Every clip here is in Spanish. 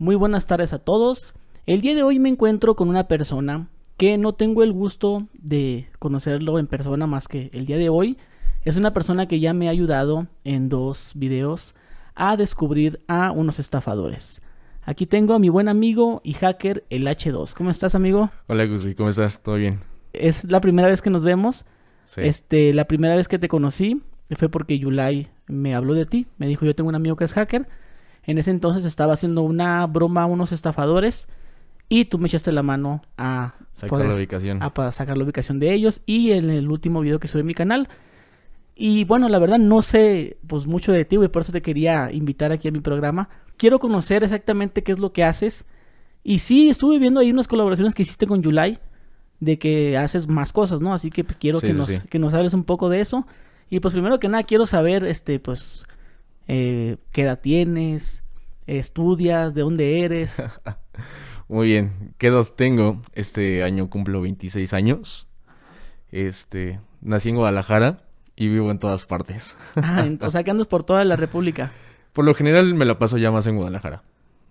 Muy buenas tardes a todos. El día de hoy me encuentro con una persona que no tengo el gusto de conocerlo en persona más que el día de hoy. Es una persona que ya me ha ayudado en dos videos a descubrir a unos estafadores. Aquí tengo a mi buen amigo y hacker, el H2. ¿Cómo estás, amigo? Hola, Gusby. ¿Cómo estás? ¿Todo bien? Es la primera vez que nos vemos. Sí. Este, la primera vez que te conocí fue porque Yulai me habló de ti. Me dijo, yo tengo un amigo que es hacker en ese entonces estaba haciendo una broma a unos estafadores y tú me echaste la mano a sacar la ubicación. A, sacar la ubicación de ellos y en el último video que subí a mi canal. Y bueno, la verdad no sé pues mucho de ti, y por eso te quería invitar aquí a mi programa. Quiero conocer exactamente qué es lo que haces. Y sí, estuve viendo ahí unas colaboraciones que hiciste con Yulai de que haces más cosas, ¿no? Así que pues, quiero que, nos, que nos hables un poco de eso. Y pues primero que nada quiero saber, este, pues, eh, qué edad tienes, estudias, de dónde eres. Muy bien, ¿qué edad tengo? Este año cumplo 26 años. Este, nací en Guadalajara y vivo en todas partes. ah, o sea que andas por toda la República. Por lo general me la paso ya más en Guadalajara.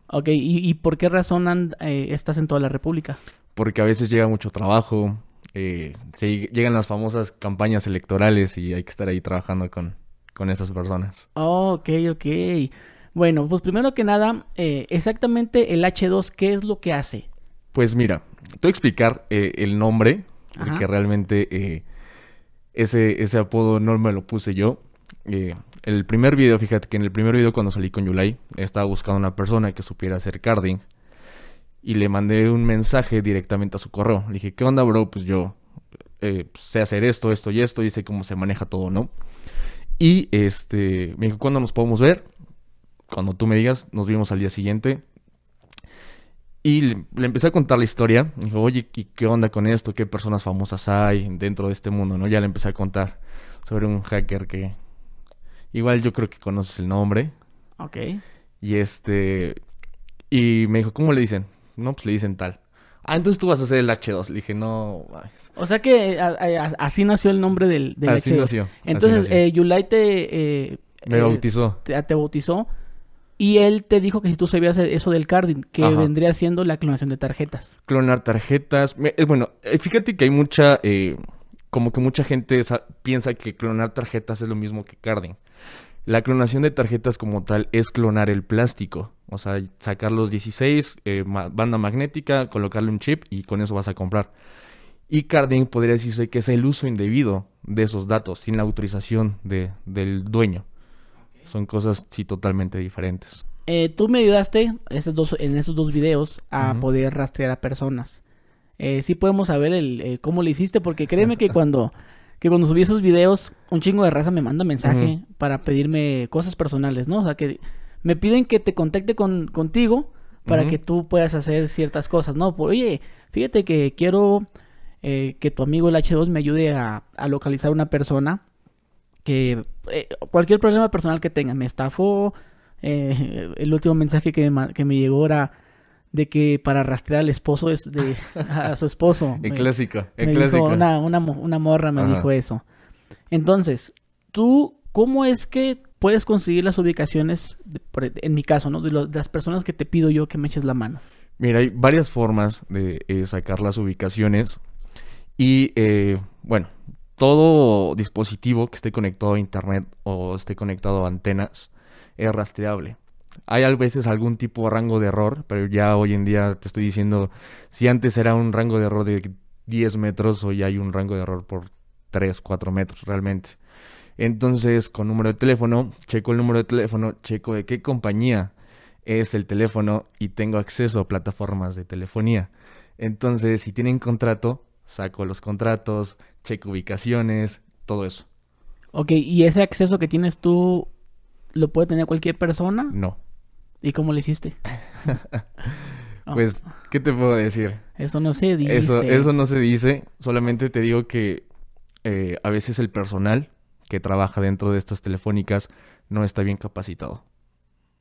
Ok, ¿y, por qué razón eh, estás en toda la República? Porque a veces llega mucho trabajo, eh, llegan las famosas campañas electorales y hay que estar ahí trabajando con, con esas personas. Oh, ok, ok. Bueno, pues primero que nada, eh, exactamente el H2, ¿qué es lo que hace? Pues mira, te voy a explicar eh, el nombre, porque realmente eh, ese, ese apodo no me lo puse yo. el primer video, fíjate que en el primer video cuando salí con Yulai, estaba buscando una persona que supiera hacer carding y le mandé un mensaje directamente a su correo. Le dije, ¿qué onda, bro? Pues yo sé hacer esto, esto y esto, y sé cómo se maneja todo, ¿no? Y este, me dijo, ¿cuándo nos podemos ver? Cuando tú me digas, nos vimos al día siguiente. Y le, empecé a contar la historia. Me dijo, oye, qué onda con esto? ¿Qué personas famosas hay dentro de este mundo? ¿no? Ya le empecé a contar sobre un hacker que igual yo creo que conoces el nombre. Ok. Y este, y me dijo, ¿cómo le dicen? No, pues le dicen tal. Ah, entonces tú vas a hacer el H2. Le dije, no. O sea que eh, eh, así nació el nombre del, así H2. Nació, entonces, así nació. Eh, Yulai te. Eh, Me bautizó. Te, bautizó. Y él te dijo que si tú sabías eso del carding, que vendría siendo la clonación de tarjetas. Clonar tarjetas. bueno, fíjate que hay mucha. como que mucha gente piensa que clonar tarjetas es lo mismo que carding. La clonación de tarjetas como tal es clonar el plástico. O sea, sacar los 16, eh, banda magnética, colocarle un chip y con eso vas a comprar. Y carding podría decirse que es el uso indebido de esos datos sin la autorización del dueño. Son cosas sí totalmente diferentes. Eh, tú me ayudaste en esos dos videos a poder rastrear a personas. Eh, sí podemos saber cómo le hiciste, porque créeme que cuando, que cuando subí esos videos, un chingo de raza me manda mensaje para pedirme cosas personales, ¿no? O sea, que me piden que te contacte con, contigo para que tú puedas hacer ciertas cosas, ¿no? Oye, fíjate que quiero eh, que tu amigo el H2 me ayude a, a localizar una persona que eh, cualquier problema personal que tenga, me estafó, eh, el último mensaje que me, que llegó era de que para rastrear al esposo es de a su esposo. En clásica. Una, morra me dijo eso. Entonces, tú, ¿cómo es que puedes conseguir las ubicaciones, e, en mi caso, ¿no? De, las personas que te pido yo que me eches la mano. Mira, hay varias formas de eh, sacar las ubicaciones. Y eh, bueno, todo dispositivo que esté conectado a internet o esté conectado a antenas es rastreable. Hay a veces algún tipo de rango de error, pero ya hoy en día te estoy diciendo, si antes era un rango de error de 10 metros, hoy hay un rango de error por 3, 4 metros realmente. Entonces, con número de teléfono, checo el número de teléfono, checo de qué compañía es el teléfono y tengo acceso a plataformas de telefonía. Entonces, si tienen contrato, saco los contratos, checo ubicaciones, todo eso. Ok, ¿y ese acceso que tienes tú lo puede tener cualquier persona? No. ¿Y cómo lo hiciste? pues, ¿qué te puedo decir? Eso no se dice. Eso, eso no se dice, solamente te digo que eh, a veces el personal que trabaja dentro de estas telefónicas no está bien capacitado.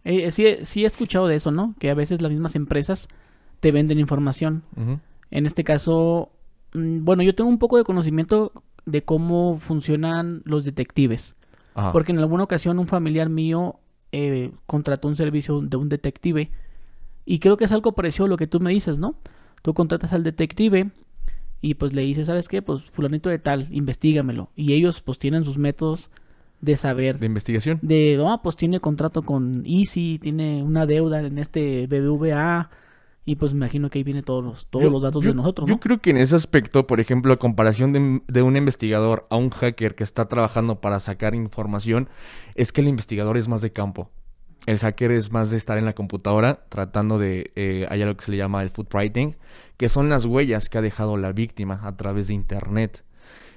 Eh, eh, sí, he escuchado de eso, ¿no? Que a veces las mismas empresas te venden información. En este caso, mm, bueno, yo tengo un poco de conocimiento de cómo funcionan los detectives. Porque en alguna ocasión un familiar mío eh, contrató un servicio de un detective. Y creo que es algo parecido a lo que tú me dices, ¿no? Tú contratas al detective, y pues le dice, ¿sabes qué? Pues fulanito de tal, investigamelo. Y ellos pues tienen sus métodos de saber. De investigación. De, vamos pues tiene contrato con Easy, tiene una deuda en este BBVA. Y pues me imagino que ahí viene todos los, todos los datos de nosotros. ¿no? Yo creo que en ese aspecto, por ejemplo, a comparación de, de, un investigador a un hacker que está trabajando para sacar información, es que el investigador es más de campo. El hacker es más de estar en la computadora tratando de, eh, hay algo que se le llama el footprinting, que son las huellas que ha dejado la víctima a través de Internet.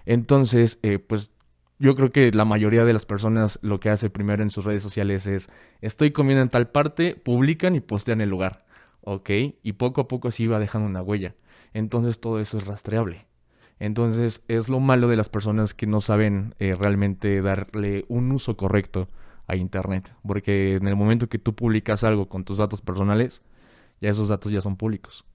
Entonces, eh, pues yo creo que la mayoría de las personas lo que hace primero en sus redes sociales es, estoy comiendo en tal parte, publican y postean el lugar. ¿Ok? Y poco a poco así va dejando una huella. Entonces todo eso es rastreable. Entonces es lo malo de las personas que no saben eh, realmente darle un uso correcto a Internet. Porque en el momento que tú publicas algo con tus datos personales, ya esos datos ya son públicos.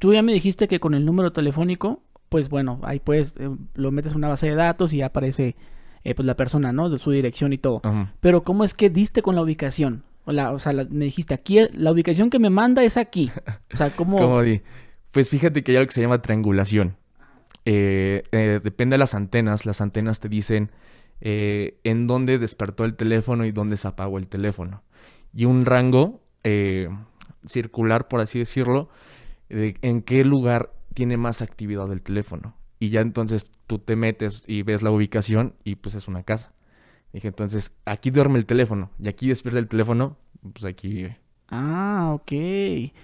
Tú ya me dijiste que con el número telefónico, pues bueno, ahí puedes, eh, lo metes en una base de datos y ya aparece eh, pues la persona, ¿no? De su dirección y todo. Pero ¿cómo es que diste con la ubicación? O, la, o sea, me dijiste, aquí la ubicación que me manda es aquí. O sea, ¿cómo... Pues fíjate que hay algo que se llama triangulación. Eh, depende de las antenas. Las antenas te dicen eh, en dónde despertó el teléfono y dónde se apagó el teléfono. Y un rango eh, circular, por así decirlo, de en qué lugar tiene más actividad el teléfono. Y ya entonces tú te metes y ves la ubicación y pues es una casa. Dije, entonces, aquí duerme el teléfono y aquí despierta el teléfono, pues aquí vive. Ah, ok.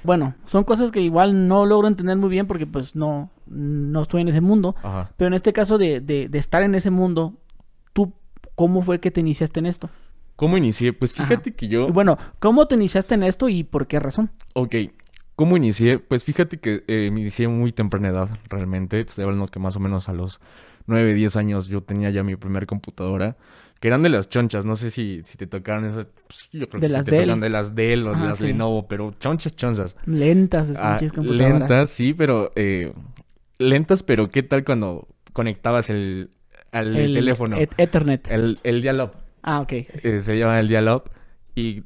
Bueno, son cosas que igual no logro entender muy bien porque pues no, no estoy en ese mundo. Pero en este caso de, estar en ese mundo ¿tú cómo fue que te iniciaste en esto? ¿Cómo inicié? Pues fíjate que yo... Bueno, ¿cómo te iniciaste en esto y por qué razón? Ok, ¿cómo inicié? Pues fíjate que eh, me inicié muy temprana edad, realmente. Estoy hablando que más o menos a los 9, 10 años yo tenía ya mi primera computadora. Que eran de las chonchas, no sé si, si te tocaron esas... Pues, yo creo que las te de las Dell o de ah, las Lenovo, pero chonchas, chonchas. Lentas esas chonchas ah, computadoras. Lentas, sí, pero... Eh, lentas, pero ¿qué tal cuando conectabas el, el teléfono. E-, el, el Ah, ok. Eh, se llama el dialog. Y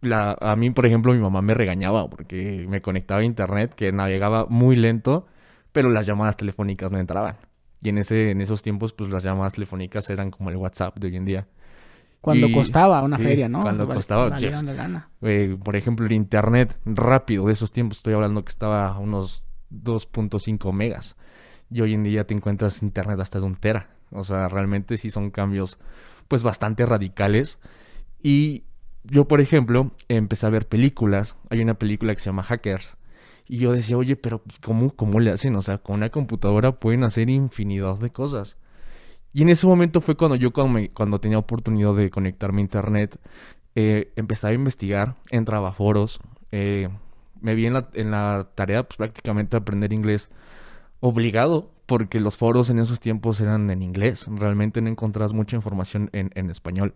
la, a mí, por ejemplo, mi mamá me regañaba porque me conectaba a internet que navegaba muy lento, pero las llamadas telefónicas no entraban. Y en, ese, en esos tiempos, pues las llamadas telefónicas eran como el WhatsApp de hoy en día. Cuando costaba una feria, ¿no? Cuando costaba. gana. Eh, por ejemplo, el internet rápido de esos tiempos, estoy hablando que estaba a unos 2.5 megas. Y hoy en día te encuentras internet hasta de un tera. O sea, realmente sí son cambios pues bastante radicales. Y yo, por ejemplo, empecé a ver películas. Hay una película que se llama Hackers. Y yo decía, oye, pero pues, ¿cómo, cómo le hacen? O sea, con una computadora pueden hacer infinidad de cosas. Y en ese momento fue cuando yo, cuando, tenía oportunidad de conectarme a internet, eh, empecé a investigar, entraba a foros, eh, me vi en la, tarea pues, prácticamente aprender inglés obligado, porque los foros en esos tiempos eran en inglés, realmente no encontrabas mucha información en, español.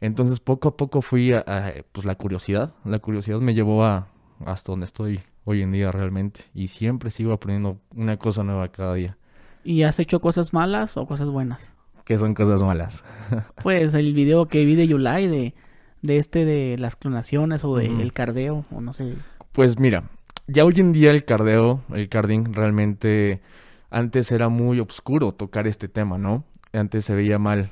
Entonces poco a poco fui a, pues la curiosidad, la curiosidad me llevó a hasta donde estoy hoy en día realmente y siempre sigo aprendiendo una cosa nueva cada día. ¿Y has hecho cosas malas o cosas buenas? Que son cosas malas. pues el video que vi de Yulai de, este de las clonaciones o del cardeo o no sé. Pues mira, ya hoy en día el cardeo, el carding realmente antes era muy oscuro tocar este tema, ¿no? Antes se veía mal,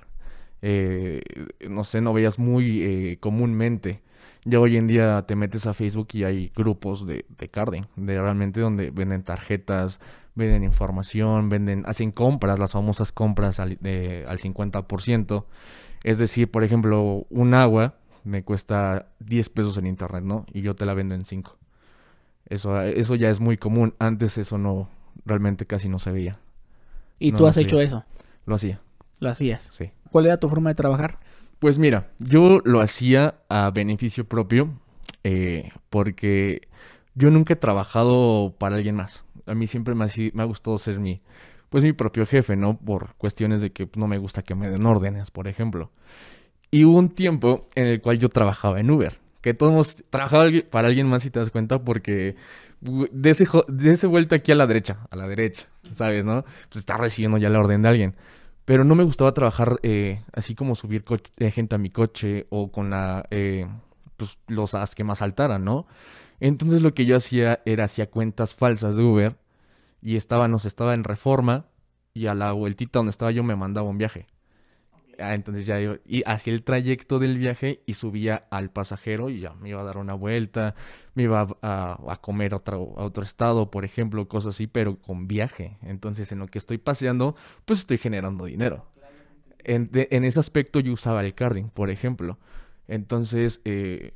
eh, no sé, no veías muy eh, comúnmente. Ya hoy en día te metes a Facebook y hay grupos de, de Carden, de realmente donde venden tarjetas, venden información, venden, hacen compras, las famosas compras al, 50%. Es decir, por ejemplo, un agua me cuesta 10 pesos en internet, ¿no? Y yo te la vendo en 5. Eso, eso ya es muy común. Antes eso no, realmente casi no se veía. ¿Y tú has hecho eso? Lo hacía. ¿Lo hacías? Sí. ¿Cuál era tu forma de trabajar? Pues mira, yo lo hacía a beneficio propio eh, porque yo nunca he trabajado para alguien más. A mí siempre me ha, me ha gustado ser mi, pues mi propio jefe, ¿no? Por cuestiones de que no me gusta que me den órdenes, por ejemplo. Y hubo un tiempo en el cual yo trabajaba en Uber. Que todos hemos trabajado para alguien más, si te das cuenta, porque de, ese, de ese vuelta aquí a la derecha, a la derecha, ¿sabes, no? Pues está recibiendo ya la orden de alguien. Pero no me gustaba trabajar eh, así como subir eh, gente a mi coche o con la, eh, pues, los as que más saltaran, ¿no? Entonces lo que yo hacía era hacía cuentas falsas de Uber y estaba, nos estaba en reforma y a la vueltita donde estaba yo me mandaba un viaje. Ah, entonces ya yo hacía el trayecto del viaje y subía al pasajero y ya me iba a dar una vuelta, me iba a, comer a otro, estado, por ejemplo, cosas así, pero con viaje. Entonces en lo que estoy paseando, pues estoy generando dinero. En, ese aspecto yo usaba el carding, por ejemplo. Entonces, eh,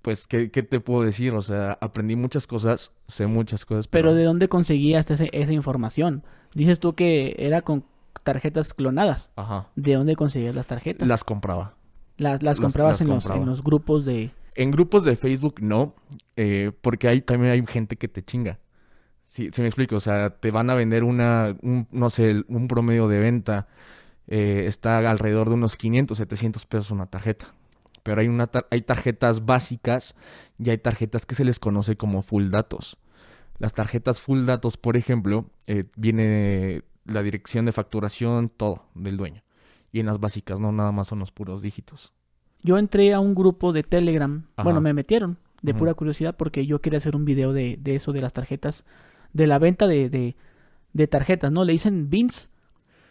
pues, ¿qué, te puedo decir? O sea, aprendí muchas cosas, sé muchas cosas. Pero, ¿de dónde conseguías esa información? Dices tú que era con tarjetas clonadas. Ajá. ¿De dónde conseguías las tarjetas? Las compraba. Las, comprabas en, los, en los grupos de... En grupos de Facebook no, eh, porque ahí también hay gente que te chinga. Si, ¿Se me explico, o sea, te van a vender una, no sé, un promedio de venta eh, está alrededor de unos 500, 700 pesos una tarjeta. Pero hay, una hay tarjetas básicas y hay tarjetas que se les conoce como full datos. Las tarjetas full datos, por ejemplo, eh, viene la dirección de facturación, todo del dueño. Y en las básicas, no nada más son los puros dígitos. Yo entré a un grupo de Telegram, bueno, me metieron de pura curiosidad porque yo quería hacer un video de, de eso, de las tarjetas, de la venta de, de, tarjetas, ¿no? Le dicen bins.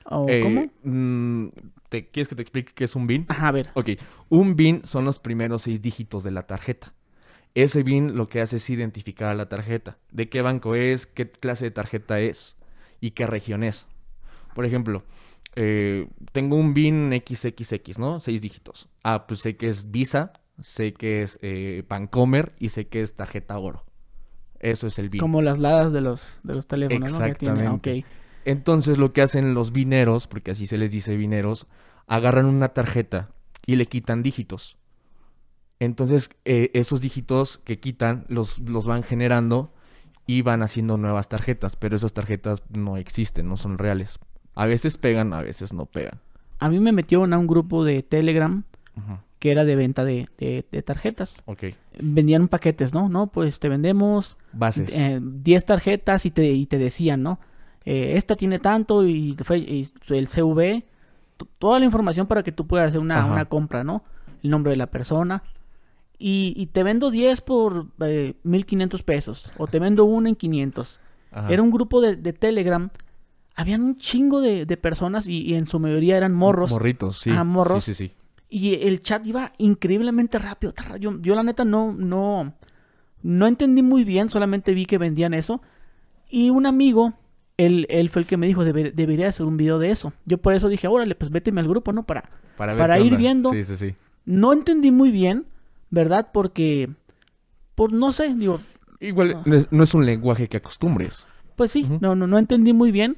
¿O eh, cómo? Mm, ¿te, ¿Quieres que te explique qué es un BIN? Ajá, a ver. Ok, un BIN son los primeros seis dígitos de la tarjeta. Ese BIN lo que hace es identificar a la tarjeta. ¿De qué banco es? ¿Qué clase de tarjeta es? y qué región es. Por ejemplo, eh, tengo un BIN XXX, ¿no? Seis dígitos. Ah, pues sé que es Visa, sé que es ...Pancomer... Eh, y sé que es tarjeta oro. Eso es el BIN. Como las ladas de los, de los teléfonos, ah, Exactamente. ¿no? okay. Entonces lo que hacen los bineros, porque así se les dice bineros, agarran una tarjeta y le quitan dígitos. Entonces eh, esos dígitos que quitan los, los van generando y van haciendo nuevas tarjetas, pero esas tarjetas no existen, no son reales. A veces pegan, a veces no pegan. A mí me metieron a un grupo de Telegram que era de venta de, de, tarjetas. Ok. Vendían paquetes, ¿no? No, pues te vendemos... Bases. 10 eh, tarjetas y te, y te decían, ¿no? Eh, esta tiene tanto y, y el CV, toda la información para que tú puedas hacer una, una compra, ¿no? El nombre de la persona y, te vendo 10 por 1500 eh, pesos o te vendo uno en 500. Era un grupo de, Telegram. Habían un chingo de, personas y, en su mayoría eran morros. Morritos, sí. morros. Sí, sí, sí. Y el chat iba increíblemente rápido. Yo, la neta no, no, no entendí muy bien, solamente vi que vendían eso. Y un amigo, él, fue el que me dijo, debería hacer un video de eso. Yo por eso dije, órale, pues véteme al grupo, ¿no? Para, para, ir viendo. Sí, sí, sí. No entendí muy bien, ¿verdad? Porque, por pues, no sé, digo... Igual no es, un lenguaje que acostumbres. Pues sí, no, no, no entendí muy bien.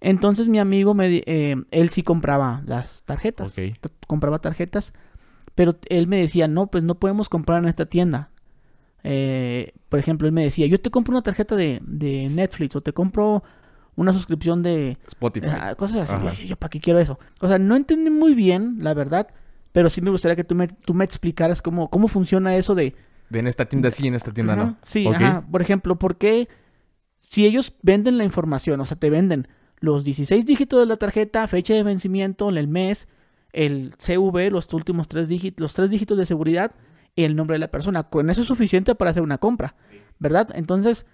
Entonces mi amigo, me, eh, él sí compraba las tarjetas. Ok Compraba tarjetas, pero él me decía, no, pues no podemos comprar en esta tienda. Eh, por ejemplo, él me decía, yo te compro una tarjeta de, Netflix o te compro una suscripción de Spotify. Ah, cosas así. yo, ¿para qué quiero eso? O sea, no entendí muy bien, la verdad, pero sí me gustaría que tú me, tú me explicaras cómo, cómo funciona eso de... De en esta tienda sí, en esta tienda no. Sí, ajá. Por ejemplo, porque si ellos venden la información, o sea, te venden los 16 dígitos de la tarjeta, fecha de vencimiento, el mes, el CV, los últimos tres dígitos, los tres dígitos de seguridad y el nombre de la persona. Con eso es suficiente para hacer una compra, ¿verdad? Entonces,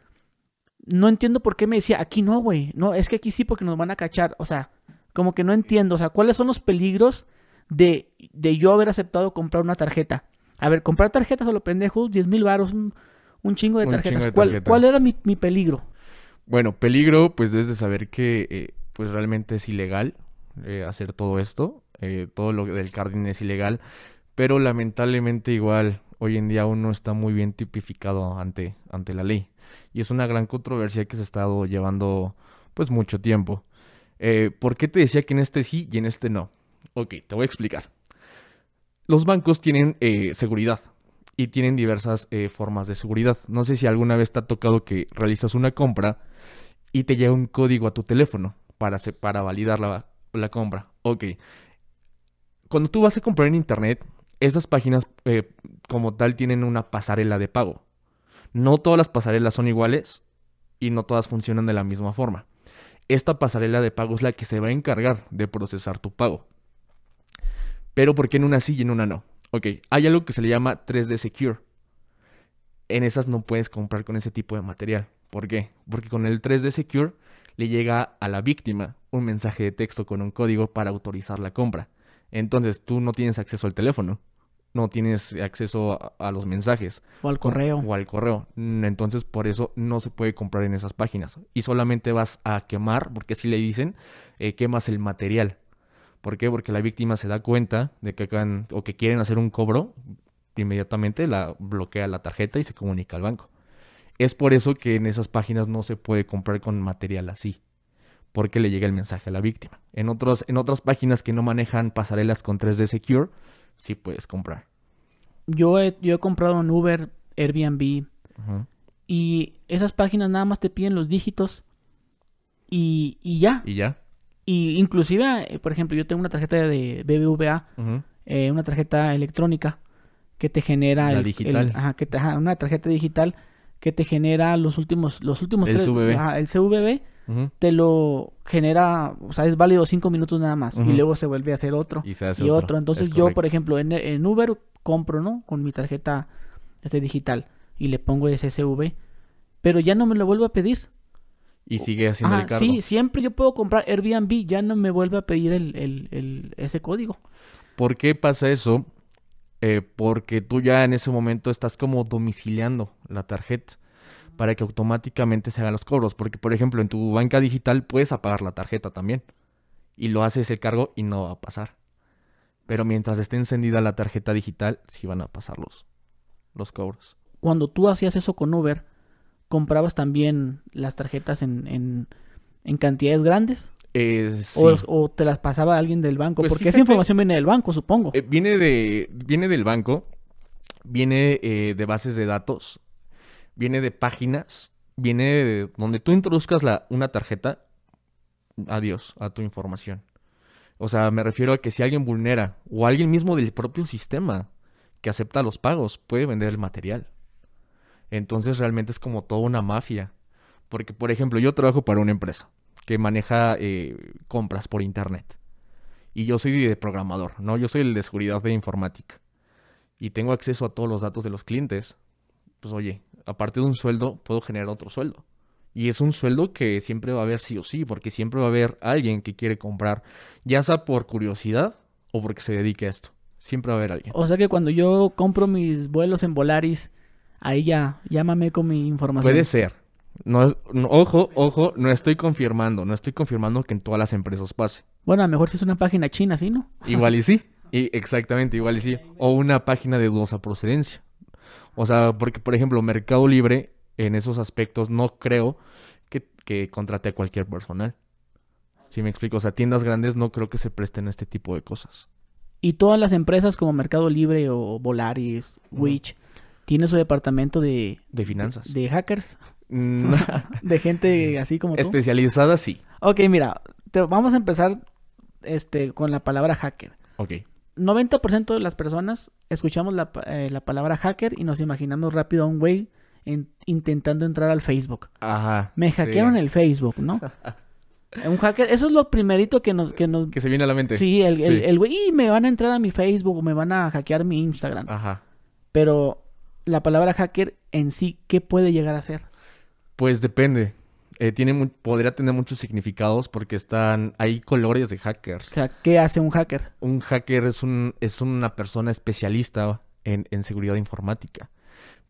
no entiendo por qué me decía, aquí no, güey. No, es que aquí sí porque nos van a cachar. O sea, como que no entiendo. O sea, ¿cuáles son los peligros de, de yo haber aceptado comprar una tarjeta. A ver, comprar tarjetas a lo pendejo, 10 mil baros, un, chingo de tarjetas. ¿Cuál, era mi, peligro? Bueno, peligro, pues de saber que eh, pues realmente es ilegal eh, hacer todo esto. Eh, todo lo del carding es ilegal. Pero lamentablemente igual hoy en día uno está muy bien tipificado ante, ante la ley. Y es una gran controversia que se ha estado llevando pues mucho tiempo. ¿Por qué te decía que en este sí y en este no? Ok, te voy a explicar. Los bancos tienen eh, seguridad y tienen diversas eh, formas de seguridad. No sé si alguna vez te ha tocado que realizas una compra y te llega un código a tu teléfono para, para validar la, compra. Ok. Cuando tú vas a comprar en internet, esas páginas eh, como tal tienen una pasarela de pago. No todas las pasarelas son iguales y no todas funcionan de la misma forma. Esta pasarela de pago es la que se va a encargar de procesar tu pago. Pero ¿por qué en una sí y en una no? Ok, hay algo que se le llama 3D Secure. En esas no puedes comprar con ese tipo de material. ¿Por qué? Porque con el 3D Secure le llega a la víctima un mensaje de texto con un código para autorizar la compra. Entonces tú no tienes acceso al teléfono, no tienes acceso a, los mensajes. O al correo. O, al correo. Mm, entonces por eso no se puede comprar en esas páginas. Y solamente vas a quemar, porque así le dicen, eh, quemas el material. ¿Por qué? Porque la víctima se da cuenta de que acaban o que quieren hacer un cobro, inmediatamente la bloquea la tarjeta y se comunica al banco. Es por eso que en esas páginas no se puede comprar con material así, porque le llega el mensaje a la víctima. En, en otras páginas que no manejan pasarelas con 3D Secure, sí puedes comprar. Yo he, yo he comprado en Uber, Airbnb, y esas páginas nada más te piden los dígitos y ya. Y ya. Y inclusive, eh, por ejemplo, yo tengo una tarjeta de BBVA, eh, una tarjeta electrónica que te genera... La el, digital. que una tarjeta digital que te genera los últimos... Los últimos el tres, Ajá, el CVB te lo genera, o sea, es válido cinco minutos nada más. Y luego se vuelve a hacer otro. Y, se hace otro. Entonces yo, por ejemplo, en, Uber compro, ¿no? Con mi tarjeta este digital y le pongo ese CV. Pero ya no me lo vuelvo a pedir. Y sigue haciendo el cargo. Sí, siempre yo puedo comprar Airbnb, ya no me vuelve a pedir el, ese código. ¿Por qué pasa eso? Eh, porque tú ya en ese momento estás como domiciliando la tarjeta para que automáticamente se hagan los cobros. Porque, por ejemplo, en tu banca digital puedes apagar la tarjeta también. Y lo haces el cargo y no va a pasar. Pero mientras esté encendida la tarjeta digital, sí van a pasar los, los cobros. Cuando tú hacías eso con Uber, comprabas también las tarjetas en, en, cantidades grandes. Eh, o, te las pasaba alguien del banco, pues porque esa información viene del banco, supongo. Eh, viene, de, viene del banco, viene eh, de bases de datos, viene de páginas, viene de donde tú introduzcas la, una tarjeta, adiós a tu información. O sea, me refiero a que si alguien vulnera o alguien mismo del propio sistema que acepta los pagos puede vender el material. Entonces realmente es como toda una mafia. Porque, por ejemplo, yo trabajo para una empresa que maneja eh, compras por internet. Y yo soy de programador, ¿no? Yo soy el de seguridad de informática. Y tengo acceso a todos los datos de los clientes. Pues oye, aparte de un sueldo, puedo generar otro sueldo. Y es un sueldo que siempre va a haber sí o sí, porque siempre va a haber alguien que quiere comprar, ya sea por curiosidad o porque se dedique a esto. Siempre va a haber alguien. O sea que cuando yo compro mis vuelos en Volaris Ahí ya, llámame con mi información. Puede ser. No, ojo, ojo, no estoy confirmando, no estoy confirmando que en todas las empresas pase. Bueno, a lo mejor si es una página china, ¿sí, no? Igual y sí, y exactamente, igual y sí. O una página de dudosa procedencia. O sea, porque, por ejemplo, Mercado Libre, en esos aspectos, no creo que, contrate a cualquier personal. Si me explico, o sea, tiendas grandes no creo que se presten a este tipo de cosas. Y todas las empresas como Mercado Libre o Volaris, Witch, tiene su departamento de... De finanzas. De, hackers. Mm. de gente así como... Especializada, sí. Ok, mira, vamos a empezar este, con la palabra hacker. Ok. 90% de las personas escuchamos eh, la, palabra hacker y nos imaginamos rápido a un güey intentando entrar al Facebook. Ajá. Me hackearon el Facebook, ¿no? Un hacker, eso es lo primerito que nos... Que, que se viene a la mente. Sí, el, güey, me van a entrar a mi Facebook, o me van a hackear mi Instagram. Ajá. Pero la palabra hacker en sí, ¿qué puede llegar a ser? Pues depende. Eh, tiene podría tener muchos significados porque están hay colores de hackers. ¿qué hace un hacker? Un hacker es un es una persona especialista en, seguridad informática,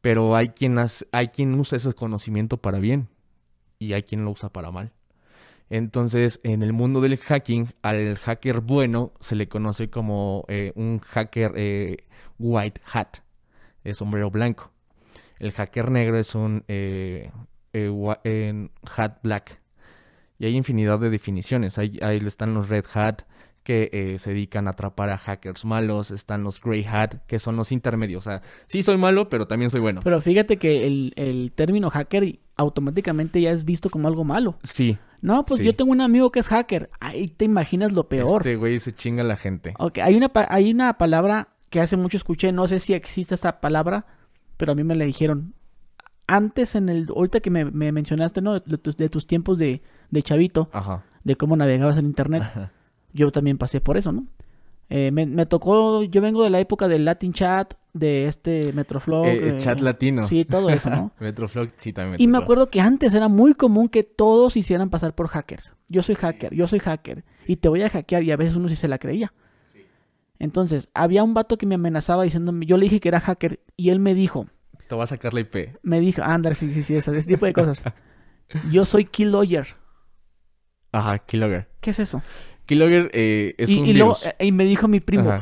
pero hay quien hace, hay quien usa ese conocimiento para bien y hay quien lo usa para mal. Entonces, en el mundo del hacking, al hacker bueno se le conoce como eh, un hacker eh, white hat es sombrero blanco. El hacker negro es un eh, eh, eh, hat black. Y hay infinidad de definiciones. Ahí, están los red hat que se dedican a atrapar a hackers malos. Están los grey hat que son los intermedios. O sea, sí soy malo, pero también soy bueno. Pero fíjate que el, término hacker automáticamente ya es visto como algo malo. Sí. No, pues yo tengo un amigo que es hacker. Ahí te imaginas lo peor. Este güey se chinga la gente. Ok, hay una, hay una palabra que hace mucho escuché, no sé si existe esta palabra, pero a mí me la dijeron. Antes en el, ahorita que me, mencionaste, ¿no? De tus, tiempos de, chavito, de cómo navegabas en internet, yo también pasé por eso, ¿no? Eh, me, tocó, yo vengo de la época del Latin Chat, de este Metroflog. Eh, eh, chat latino. Sí, todo eso, ¿no? Metroflog, sí, también. Y me acuerdo que antes era muy común que todos hicieran pasar por hackers. Yo soy hacker, yo soy hacker. Y te voy a hackear y a veces uno sí se la creía. Entonces, había un vato que me amenazaba diciéndome, yo le dije que era hacker y él me dijo. Te va a sacar la IP. Me dijo, andar, sí, sí, sí, ese tipo de cosas. yo soy Keylogger. Ajá, Keylogger. ¿Qué es eso? Keylogger eh, es un y virus. Eh, y me dijo mi primo,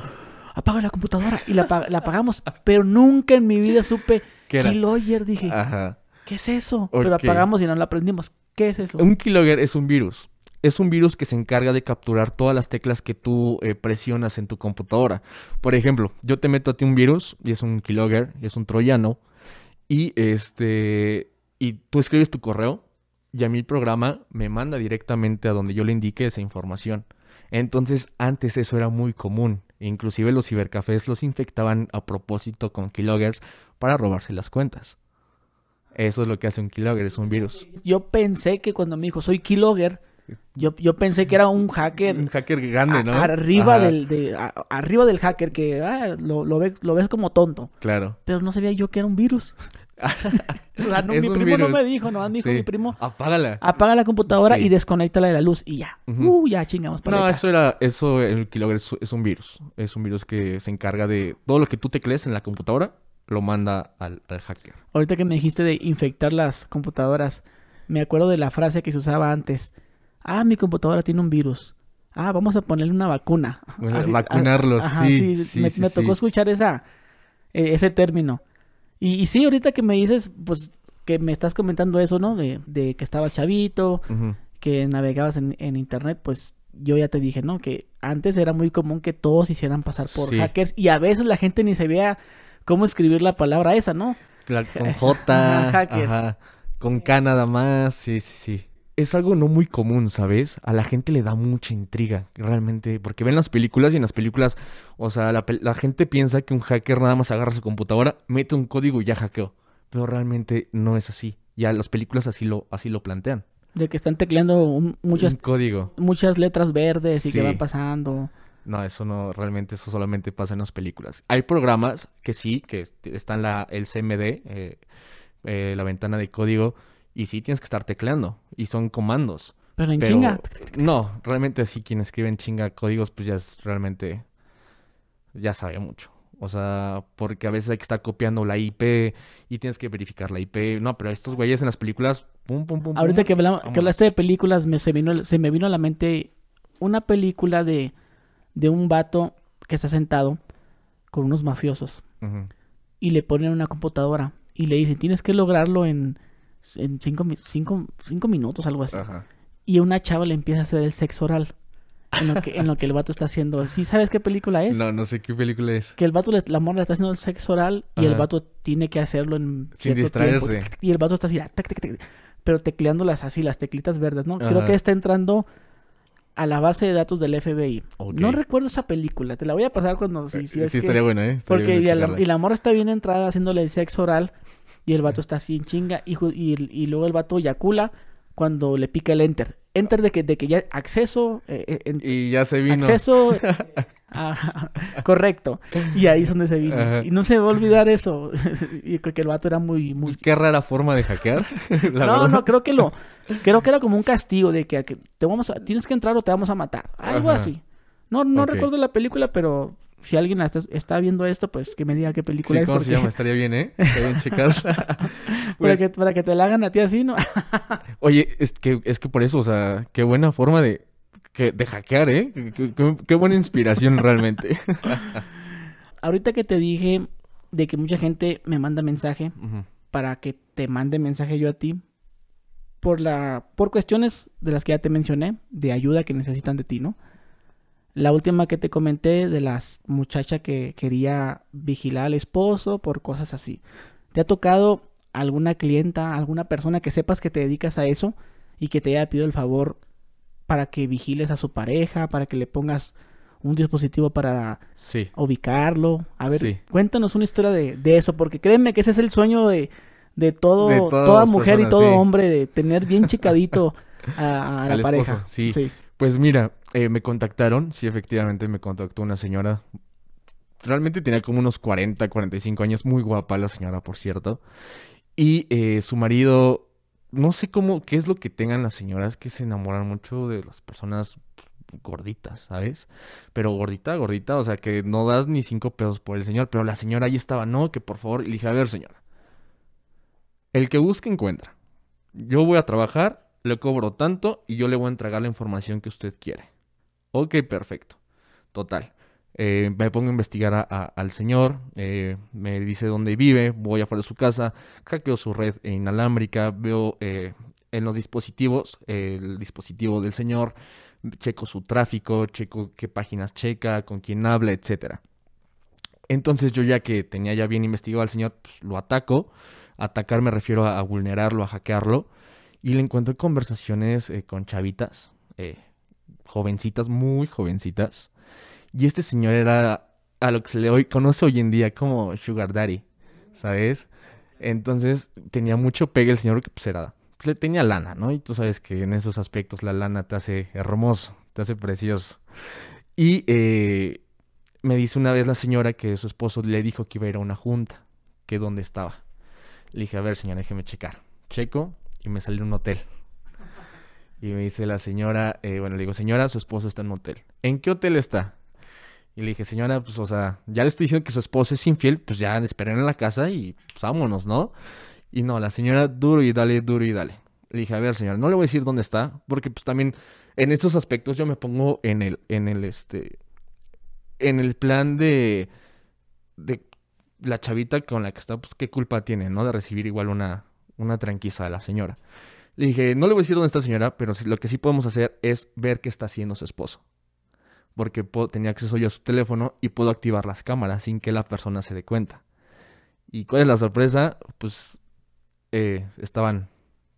apaga la computadora y la, apagamos. Pero nunca en mi vida supe ¿Qué era? Keylogger, dije. Ajá. ¿Qué es eso? Pero apagamos y no la aprendimos. ¿Qué es eso? Un Keylogger es un virus es un virus que se encarga de capturar todas las teclas que tú eh, presionas en tu computadora. Por ejemplo, yo te meto a ti un virus, y es un keylogger, y es un troyano, y este y tú escribes tu correo y a mí el programa me manda directamente a donde yo le indique esa información. Entonces, antes eso era muy común. Inclusive los cibercafés los infectaban a propósito con keyloggers para robarse las cuentas. Eso es lo que hace un keylogger, es un virus. Yo pensé que cuando me dijo soy keylogger, yo, pensé que era un hacker. Un hacker grande, ¿no? Arriba del, arriba del hacker que ah, lo, ves, lo ves como tonto. Claro. Pero no sabía yo que era un virus. mi primo no me dijo, no, dijo mi primo. Apágala. Apaga la computadora y la de la luz y ya. Uh, ya chingamos para No, eso era, eso, el es, un virus. Es un virus que se encarga de todo lo que tú te crees en la computadora, lo manda al, al, hacker. Ahorita que me dijiste de infectar las computadoras, me acuerdo de la frase que se usaba antes ah, mi computadora tiene un virus. Ah, vamos a ponerle una vacuna. vacunarlos, ah, sí, sí, Me, tocó escuchar esa, eh, ese término. Y, sí, ahorita que me dices, pues que me estás comentando eso, ¿no? De, que estabas chavito, que navegabas en, internet, pues yo ya te dije, ¿no? Que antes era muy común que todos hicieran pasar por hackers y a veces la gente ni se vea cómo escribir la palabra esa, ¿no? con J, ajá, con K nada más, sí, sí, sí es algo no muy común, ¿sabes? A la gente le da mucha intriga, realmente, porque ven las películas y en las películas, o sea, la, la gente piensa que un hacker nada más agarra su computadora, mete un código y ya hackeó, pero realmente no es así. Ya las películas así lo, así lo plantean. De que están tecleando un, muchas, código. muchas letras verdes y que va pasando. No, eso no, realmente eso solamente pasa en las películas. Hay programas que sí, que están la, el CMD, eh, eh, la ventana de código, y sí tienes que estar tecleando. Y son comandos. Pero en chinga. No, realmente sí, quien escribe en chinga códigos, pues ya es realmente. Ya sabe mucho. O sea, porque a veces hay que estar copiando la IP y tienes que verificar la IP. No, pero estos güeyes en las películas, pum, pum, pum. Ahorita que, hablaste de películas, me, se, vino, se me vino a la mente una película de, de un vato que está sentado con unos mafiosos y le ponen una computadora y le dicen, tienes que lograrlo en en cinco, cinco, minutos, algo así. Y una chava le empieza a hacer el sexo oral. En lo, que, el vato está haciendo. ¿Sí sabes qué película es? No, no sé qué película es. Que el vato, le, la morra le está haciendo el sexo oral y el vato tiene que hacerlo en. Sin distraerse. Y el vato está así, ah, tac, tac, tac, pero tecleándolas así, las teclitas verdes, ¿no? Creo que está entrando a la base de datos del FBI. No recuerdo esa película, te la voy a pasar cuando... Eh, sí sí, estaría ¿eh? porque y la, y, la, morra está bien entrada haciéndole el sexo oral y el vato está así en chinga. Y, y, luego el vato eyacula cuando le pica el enter. Enter de que, de que ya acceso. Eh, eh, y ya se vino. Acceso. Eh, ah, correcto. Y ahí es donde se vino. Y no se va a olvidar eso. Y creo que el vato era muy. muy... Pues qué rara forma de hackear. no, no, creo que lo. Creo que era como un castigo de que, te vamos a, tienes que entrar o te vamos a matar. Algo así. No, no recuerdo la película, pero si alguien está, está, viendo esto, pues que me diga qué película sí, es. se llama? Estaría bien, ¿eh? Pues para, que, te la hagan a ti así, ¿no? Oye, es que, es que por eso, o sea, qué buena forma de, de hackear, ¿eh? Qué, buena inspiración realmente. Ahorita que te dije de que mucha gente me manda mensaje para que te mande mensaje yo a ti por la por cuestiones de las que ya te mencioné de ayuda que necesitan de ti no la última que te comenté de las muchacha que quería vigilar al esposo por cosas así. ¿Te ha tocado alguna clienta, alguna persona que sepas que te dedicas a eso y que te haya pedido el favor para que vigiles a su pareja, para que le pongas un dispositivo para ubicarlo. A ver, cuéntanos una historia de, eso, porque créeme que ese es el sueño de, todo, toda mujer y todo hombre, de tener bien chicadito a, la pareja. sí. Pues mira, eh, me contactaron, sí, efectivamente me contactó una señora. Realmente tenía como unos 40, 45 años, muy guapa la señora, por cierto. Y eh, su marido, no sé cómo, qué es lo que tengan las señoras que se enamoran mucho de las personas gorditas, ¿sabes? Pero gordita, gordita, o sea, que no das ni cinco pesos por el señor, pero la señora ahí estaba, no, que por favor, le dije, a ver, señora, el que busca encuentra. Yo voy a trabajar, le cobro tanto y yo le voy a entregar la información que usted quiere. Ok, perfecto. Total. Eh, me pongo a investigar al señor, eh, me dice dónde vive, voy afuera de su casa, hackeo su red inalámbrica, veo eh, en los dispositivos el dispositivo del señor, checo su tráfico, checo qué páginas checa, con quién habla, etc. Entonces yo ya que tenía ya bien investigado al señor, pues, lo ataco. Atacar me refiero a, a, vulnerarlo, a hackearlo. Y le encuentro conversaciones con chavitas, eh, jovencitas, muy jovencitas. Y este señor era a lo que se le hoy, conoce hoy en día como Sugar Daddy, ¿sabes? Entonces tenía mucho pegue el señor que pues era, le tenía lana, ¿no? Y tú sabes que en esos aspectos la lana te hace hermoso, te hace precioso. Y eh, me dice una vez la señora que su esposo le dijo que iba a ir a una junta, que dónde estaba. Le dije, a ver señora, déjeme checar. Checo y me salió un hotel. Y me dice la señora, eh, bueno, le digo, señora, su esposo está en hotel ¿En qué hotel está? Y le dije, señora, pues, o sea, ya le estoy diciendo que su esposo es infiel, pues ya esperen en la casa y pues, vámonos, ¿no? Y no, la señora, duro y dale, duro y dale. Le dije, a ver, señora, no le voy a decir dónde está, porque pues también en estos aspectos yo me pongo en el, en el, este, en el plan de, de la chavita con la que está, pues qué culpa tiene, ¿no? De recibir igual una, una tranquisa de la señora. Le dije, no le voy a decir dónde está señora, pero lo que sí podemos hacer es ver qué está haciendo su esposo. Porque tenía acceso yo a su teléfono y puedo activar las cámaras sin que la persona se dé cuenta. ¿Y cuál es la sorpresa? Pues eh, estaban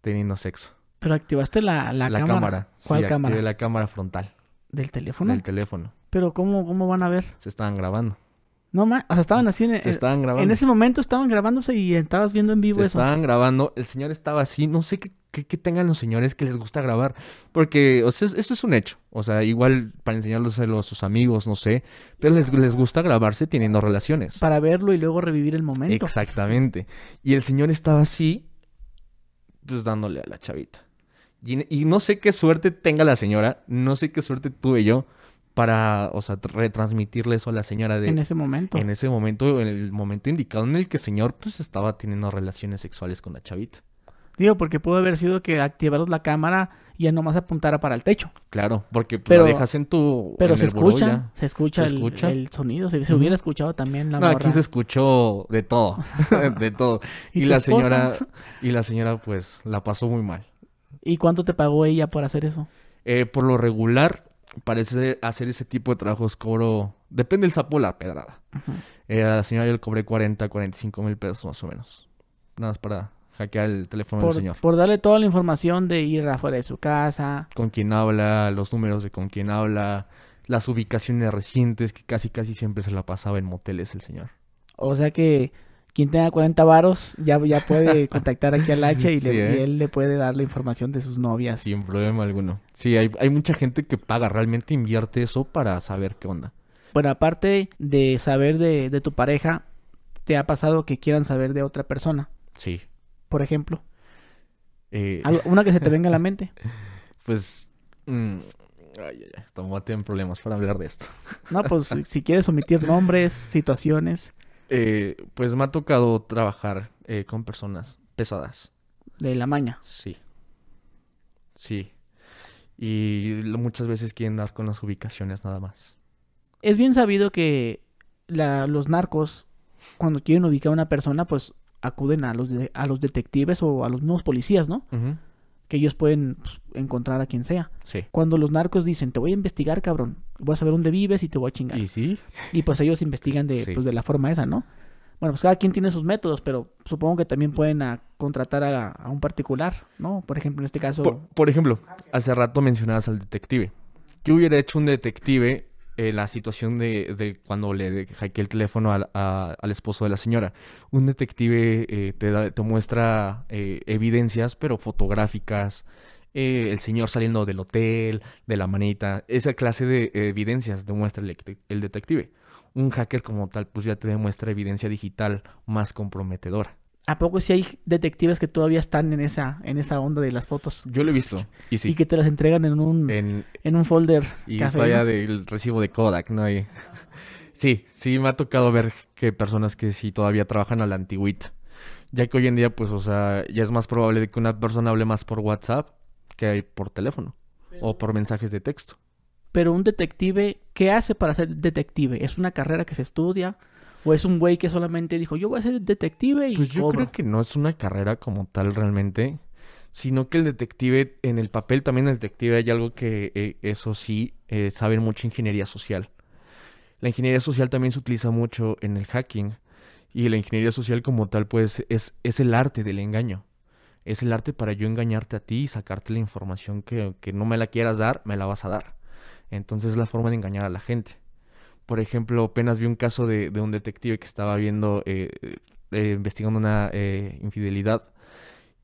teniendo sexo. Pero activaste la, la, cámara. ¿Cuál sí, cámara? la cámara frontal. ¿Del teléfono? Del teléfono. Pero ¿cómo, cómo van a ver? Se estaban grabando. No más, o sea, estaban así en, e-, Se estaban grabando. En ese momento estaban grabándose y estabas viendo en vivo Se Estaban grabando, el señor estaba así, no sé qué que, tengan los señores que les gusta grabar. Porque, o es un hecho. O sea, igual para enseñárselo a sus amigos, no sé. Pero les, les gusta grabarse teniendo relaciones. Para verlo y luego revivir el momento. Exactamente. Y el señor estaba así, pues dándole a la chavita. Y, no sé qué suerte tenga la señora, no sé qué suerte tuve yo para, o sea, retransmitirle eso a la señora de... En ese momento. En ese momento, en el momento indicado en el que el señor, pues, estaba teniendo relaciones sexuales con la chavita. Digo, porque pudo haber sido que activaros la cámara y ya nomás apuntara para el techo. Claro, porque pues, pero, dejas en tu. Pero se, escucha, se, escucha, el, sonido. Se, hubiera escuchado también la No, aquí se escuchó de todo. de todo. y, la señora. Y la señora, pues, la pasó muy mal. ¿Y cuánto te pagó ella por hacer eso? Eh, por lo regular, parece hacer ese tipo de trabajos cobro. Depende del sapo o la pedrada. Eh, a la señora yo le cobré 40, 45 mil pesos más o menos. Nada más para hackear el teléfono del señor. Por darle toda la información de ir afuera de su casa. Con quién habla, los números de con quién habla, las ubicaciones recientes, que casi casi siempre se la pasaba en moteles el señor. O sea que quien tenga 40 varos ya, ya puede contactar aquí al H y, ¿eh? él le puede dar la información de sus novias. Sin problema alguno. Sí, hay, mucha gente que paga, realmente invierte eso para saber qué onda. Bueno, aparte de saber de, de tu pareja, ¿te ha pasado que quieran saber de otra persona? Sí, por ejemplo? Eh... ¿Una que se te venga a la mente? Pues... Mm, ay, ay, ay. Estamos en problemas para hablar de esto. No, pues si quieres omitir nombres, situaciones. Eh, pues me ha tocado trabajar eh, con personas pesadas. ¿De la maña? Sí. Sí. Y muchas veces quieren dar con las ubicaciones nada más. Es bien sabido que la, los narcos, cuando quieren ubicar a una persona, pues acuden a los, a los detectives o a los nuevos policías, ¿no? Que ellos pueden pues, encontrar a quien sea. Sí. Cuando los narcos dicen, te voy a investigar, cabrón, voy a saber dónde vives y te voy a chingar. Y sí. Y pues ellos investigan de, pues, de la forma esa, ¿no? Bueno, pues cada quien tiene sus métodos, pero supongo que también pueden ah, contratar a, un particular, ¿no? Por ejemplo, en este caso... por ejemplo, hace rato mencionabas al detective. ¿Qué hubiera hecho un detective eh, la situación de, cuando le hackeé el teléfono al esposo de la señora. Un detective eh, te, muestra eh, evidencias, pero fotográficas, el señor saliendo del hotel, de la manita, esa clase de evidencias demuestra el, el detective. Un hacker como tal, pues ya te demuestra evidencia digital más comprometedora. ¿A poco si hay detectives que todavía están en esa, en esa onda de las fotos? Yo lo he visto. Y, sí. que te las entregan en un, en, un folder. Y todavía del recibo de Kodak, ¿no? sí, sí me ha tocado ver que personas que sí todavía trabajan a la antigüita. Ya que hoy en día, pues, o sea, ya es más probable que una persona hable más por WhatsApp que por teléfono o por mensajes de texto. Pero un detective, ¿qué hace para ser detective? ¿Es una carrera que se estudia? ¿O es un güey que solamente dijo, yo voy a ser detective y... Pues yo creo que no es una carrera como tal realmente, sino que el detective, en el papel también del detective hay algo que eh, eso sí, eh, saben mucho ingeniería social. La ingeniería social también se utiliza mucho en el hacking y la ingeniería social como tal pues es, es el arte del engaño. Es el arte para yo engañarte a ti y sacarte la información que, que no me la quieras dar, me la vas a dar. Entonces es la forma de engañar a la gente. Por ejemplo, apenas vi un caso de, un detective que estaba viendo, eh, eh, investigando una eh, infidelidad.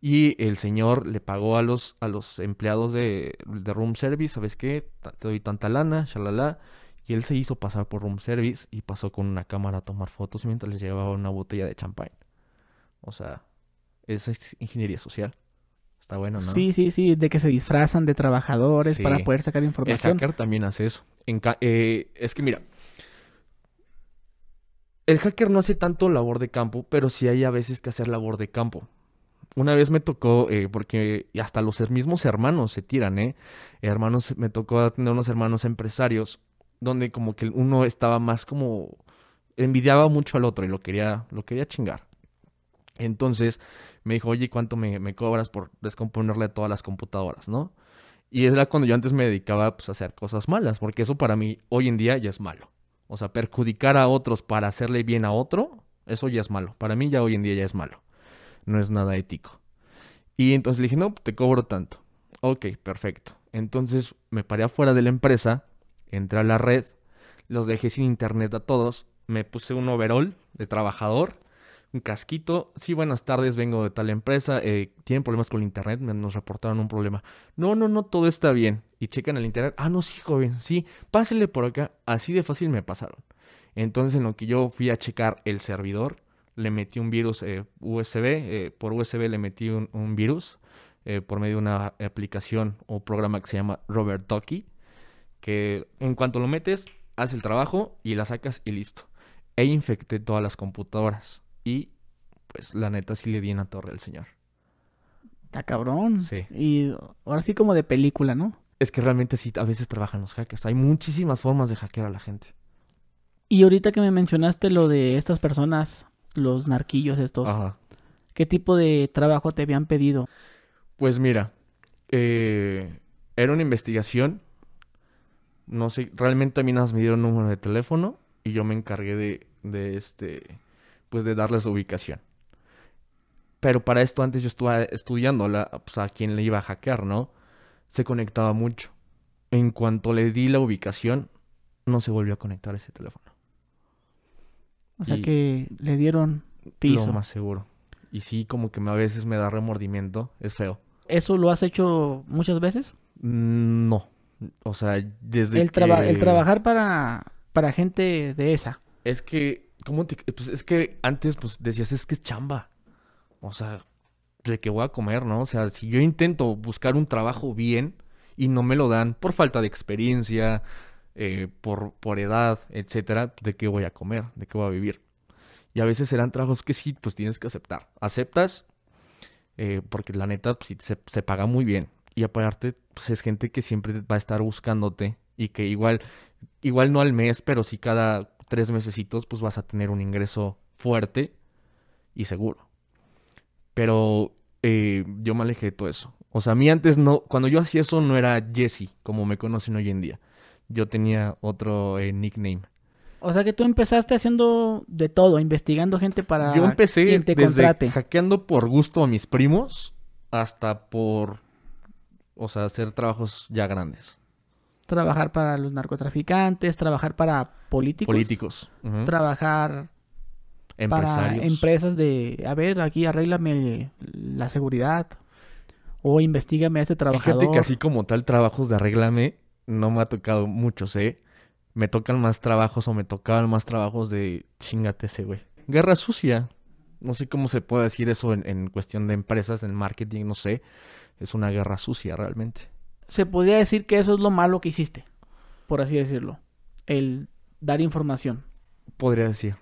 Y el señor le pagó a los, a los empleados de, room service, ¿sabes qué? Te doy tanta lana, shalala. Y él se hizo pasar por room service y pasó con una cámara a tomar fotos mientras les llevaba una botella de champán. O sea, esa es ingeniería social. Está bueno, ¿no? Sí, sí, sí, de que se disfrazan de trabajadores para poder sacar información. El hacker también hace eso. es que mira, el hacker no hace tanto labor de campo, pero sí hay a veces que hacer labor de campo. Una vez me tocó, eh, porque hasta los mismos hermanos se tiran, ¿eh? Hermanos, me tocó tener unos hermanos empresarios, donde como que uno estaba más como, envidiaba mucho al otro y lo quería, lo quería chingar. Entonces me dijo, oye, ¿cuánto me, cobras por descomponerle todas las computadoras, no? Y era cuando yo antes me dedicaba pues, a hacer cosas malas, porque eso para mí hoy en día ya es malo. O sea, perjudicar a otros para hacerle bien a otro, eso ya es malo. Para mí ya hoy en día ya es malo. No es nada ético. Y entonces le dije, no, te cobro tanto. Ok, perfecto. Entonces me paré afuera de la empresa, entré a la red, los dejé sin internet a todos, me puse un overall de trabajador, un casquito. Sí, buenas tardes, vengo de tal empresa, eh, tienen problemas con el internet, nos reportaron un problema. No, no, no, todo está bien y checan el internet. Ah, no, sí, joven, sí, pásenle por acá. Así de fácil me pasaron. Entonces, en lo que yo fui a checar el servidor, le metí un virus eh, USB, eh, por USB le metí un, virus eh, por medio de una aplicación o programa que se llama Robert Ducky, que en cuanto lo metes, hace el trabajo y la sacas y listo. E infecté todas las computadoras y pues la neta sí le di en torre al señor. Está cabrón. Sí. Y ahora sí como de película, ¿no? es que realmente sí, a veces trabajan los hackers. Hay muchísimas formas de hackear a la gente. Y ahorita que me mencionaste lo de estas personas, los narquillos estos, Ajá. ¿qué tipo de trabajo te habían pedido? Pues mira, eh, era una investigación. No sé, realmente a mí nada más me dieron número de teléfono y yo me encargué de, de este, pues de darles ubicación. Pero para esto antes yo estaba estudiando la, pues, a quién le iba a hackear, ¿no? se conectaba mucho. En cuanto le di la ubicación, no se volvió a conectar ese teléfono. O sea que le dieron piso. Lo más seguro. Y sí, como que a veces me da remordimiento. Es feo. ¿Eso lo has hecho muchas veces? Mm, no. O sea, desde el, el trabajar para, para gente de esa. Es que, ¿cómo Pues es que antes pues decías, es que es chamba. O sea, de qué voy a comer, ¿no? O sea, si yo intento buscar un trabajo bien y no me lo dan por falta de experiencia, eh, por, por edad, etcétera, ¿de qué voy a comer? ¿De qué voy a vivir? Y a veces serán trabajos que sí, pues tienes que aceptar. Aceptas, eh, porque la neta pues, se, se, paga muy bien. Y aparte, pues es gente que siempre va a estar buscándote y que igual, igual no al mes, pero sí cada tres mesecitos, pues vas a tener un ingreso fuerte y seguro. Pero eh, yo me alejé de todo eso. O sea, a mí antes no, cuando yo hacía eso no era Jesse, como me conocen hoy en día. Yo tenía otro eh, nickname. O sea que tú empezaste haciendo de todo, investigando gente para Yo empecé desde hackeando por gusto a mis primos hasta por o sea, hacer trabajos ya grandes. Trabajar para los narcotraficantes, trabajar para políticos. Políticos. Trabajar para empresas de, a ver, aquí arréglame la seguridad o investigame a ese trabajador. Fíjate que así como tal trabajos de arréglame no me ha tocado muchos, ¿eh? Me tocan más trabajos o me tocaban más trabajos de chingate ese güey. Guerra sucia. No sé cómo se puede decir eso en, en cuestión de empresas, en marketing, no sé. Es una guerra sucia realmente. Se podría decir que eso es lo malo que hiciste, por así decirlo. El dar información. Podría decir.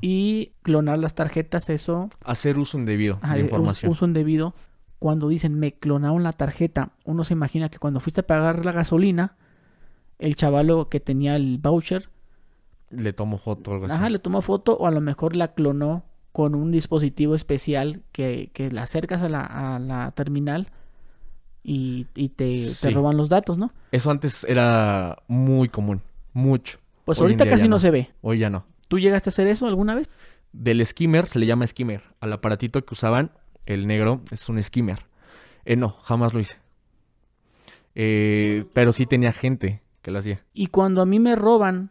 Y clonar las tarjetas, eso. Hacer uso indebido de información. Uso indebido. Cuando dicen me clonaron la tarjeta, uno se imagina que cuando fuiste a pagar la gasolina, el chavalo que tenía el voucher. Le tomó foto o algo así. Ajá, le tomó foto o a lo mejor la clonó con un dispositivo especial que, que la acercas a la, terminal y, te, roban los datos, ¿no? Eso antes era muy común, mucho. Pues ahorita casi no se ve. Hoy ya no. ¿Tú llegaste a hacer eso alguna vez? Del skimmer, se le llama skimmer. Al aparatito que usaban, el negro, es un skimmer. Eh, no, jamás lo hice. Eh, pero sí tenía gente que lo hacía. Y cuando a mí me roban,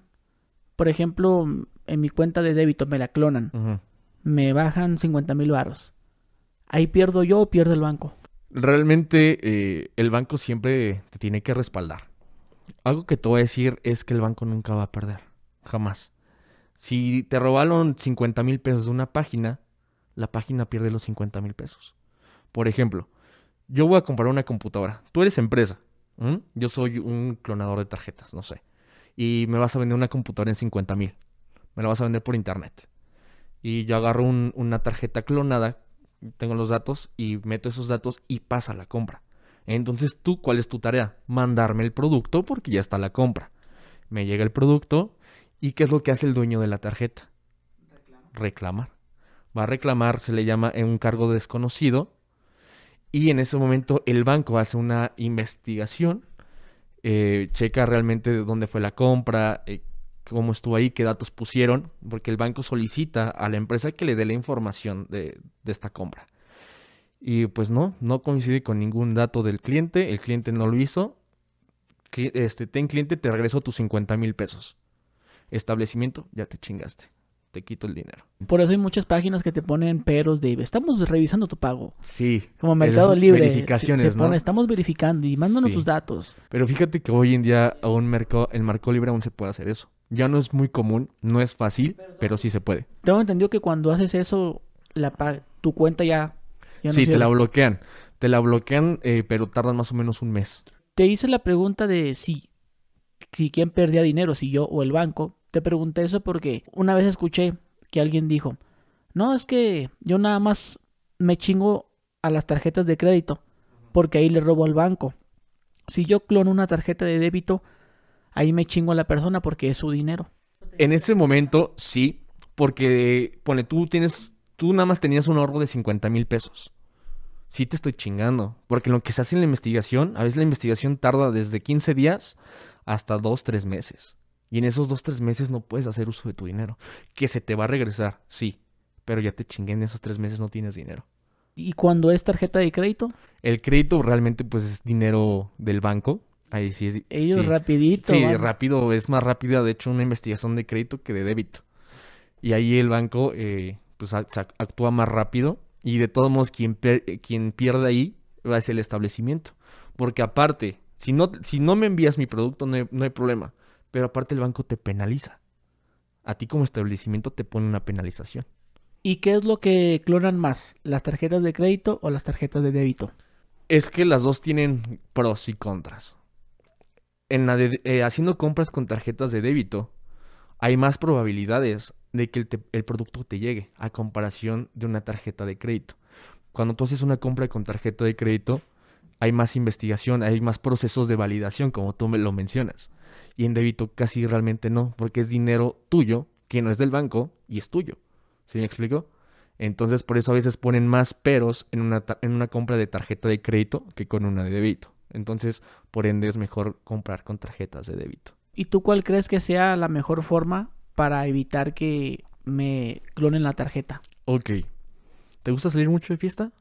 por ejemplo, en mi cuenta de débito me la clonan, me bajan 50 mil baros. ¿Ahí pierdo yo o pierde el banco? Realmente eh, el banco siempre te tiene que respaldar. Algo que te voy a decir es que el banco nunca va a perder, jamás. Si te robaron 50 mil pesos de una página, la página pierde los 50 mil pesos. Por ejemplo, yo voy a comprar una computadora. Tú eres empresa. Yo soy un clonador de tarjetas, no sé. Y me vas a vender una computadora en 50 mil. Me la vas a vender por internet. Y yo agarro una tarjeta clonada, tengo los datos y meto esos datos y pasa la compra. Entonces tú, ¿cuál es tu tarea? Mandarme el producto porque ya está la compra. Me llega el producto, ¿Y qué es lo que hace el dueño de la tarjeta? Reclamar. Va a reclamar, se le llama en un cargo desconocido. Y en ese momento el banco hace una investigación, eh, checa realmente de dónde fue la compra, eh, cómo estuvo ahí, qué datos pusieron, porque el banco solicita a la empresa que le dé la información de, esta compra. Y pues no, no coincide con ningún dato del cliente, el cliente no lo hizo. Este, ten cliente, te regreso tus 50 mil pesos establecimiento, ya te chingaste. Te quito el dinero. Por eso hay muchas páginas que te ponen peros de estamos revisando tu pago. Sí. Como Mercado Libre. Verificaciones, se, pone, estamos verificando y mándanos tus datos. Pero fíjate que hoy en día aún mercado, el Mercado Libre aún se puede hacer eso. Ya no es muy común, no es fácil, pero sí se puede. Tengo entendido que cuando haces eso, tu cuenta ya, Sí, te la bloquean. Te la bloquean, eh, pero tardan más o menos un mes. Te hice la pregunta de si, si quién perdía dinero, si yo o el banco, te pregunté eso porque una vez escuché que alguien dijo, no, es que yo nada más me chingo a las tarjetas de crédito porque ahí le robo al banco. Si yo clono una tarjeta de débito, ahí me chingo a la persona porque es su dinero. En ese momento, sí, porque pone, tú tienes, tú nada más tenías un ahorro de 50 mil pesos. Sí te estoy chingando, porque lo que se hace en la investigación, a veces la investigación tarda desde 15 días hasta 2, 3 meses. Y en esos dos, tres meses no puedes hacer uso de tu dinero. Que se te va a regresar, sí. Pero ya te chingué en esos tres meses, no tienes dinero. ¿Y cuando es tarjeta de crédito? El crédito realmente pues es dinero del banco. Ahí sí es. Ellos rapidito. Sí, rápido, es más rápida, de hecho, una investigación de crédito que de débito. Y ahí el banco eh, pues actúa más rápido. Y de todos modos, quien, eh, quien pierde ahí va a ser el establecimiento. Porque aparte, si no, si no me envías mi producto, no no hay problema. Pero aparte el banco te penaliza. A ti como establecimiento te pone una penalización. ¿Y qué es lo que clonan más? ¿Las tarjetas de crédito o las tarjetas de débito? Es que las dos tienen pros y contras. En eh, haciendo compras con tarjetas de débito, hay más probabilidades de que el, el producto te llegue a comparación de una tarjeta de crédito. Cuando tú haces una compra con tarjeta de crédito, hay más investigación, hay más procesos de validación, como tú me lo mencionas. Y en débito casi realmente no, porque es dinero tuyo, que no es del banco, y es tuyo. ¿Sí me explico? Entonces por eso a veces ponen más peros en una, en una compra de tarjeta de crédito que con una de débito. Entonces, por ende, es mejor comprar con tarjetas de débito. ¿Y tú cuál crees que sea la mejor forma para evitar que me clonen la tarjeta? Ok. ¿Te gusta salir mucho de fiesta?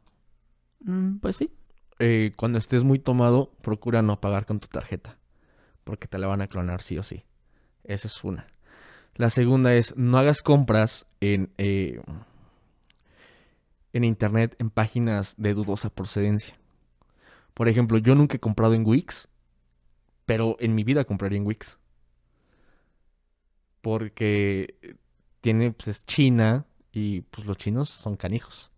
Mm, pues sí. Eh, cuando estés muy tomado, procura no pagar con tu tarjeta, porque te la van a clonar sí o sí. Esa es una. La segunda es, no hagas compras en, eh, en internet, en páginas de dudosa procedencia. Por ejemplo, yo nunca he comprado en Wix, pero en mi vida compraría en Wix. Porque tiene, pues, es China y pues los chinos son canijos.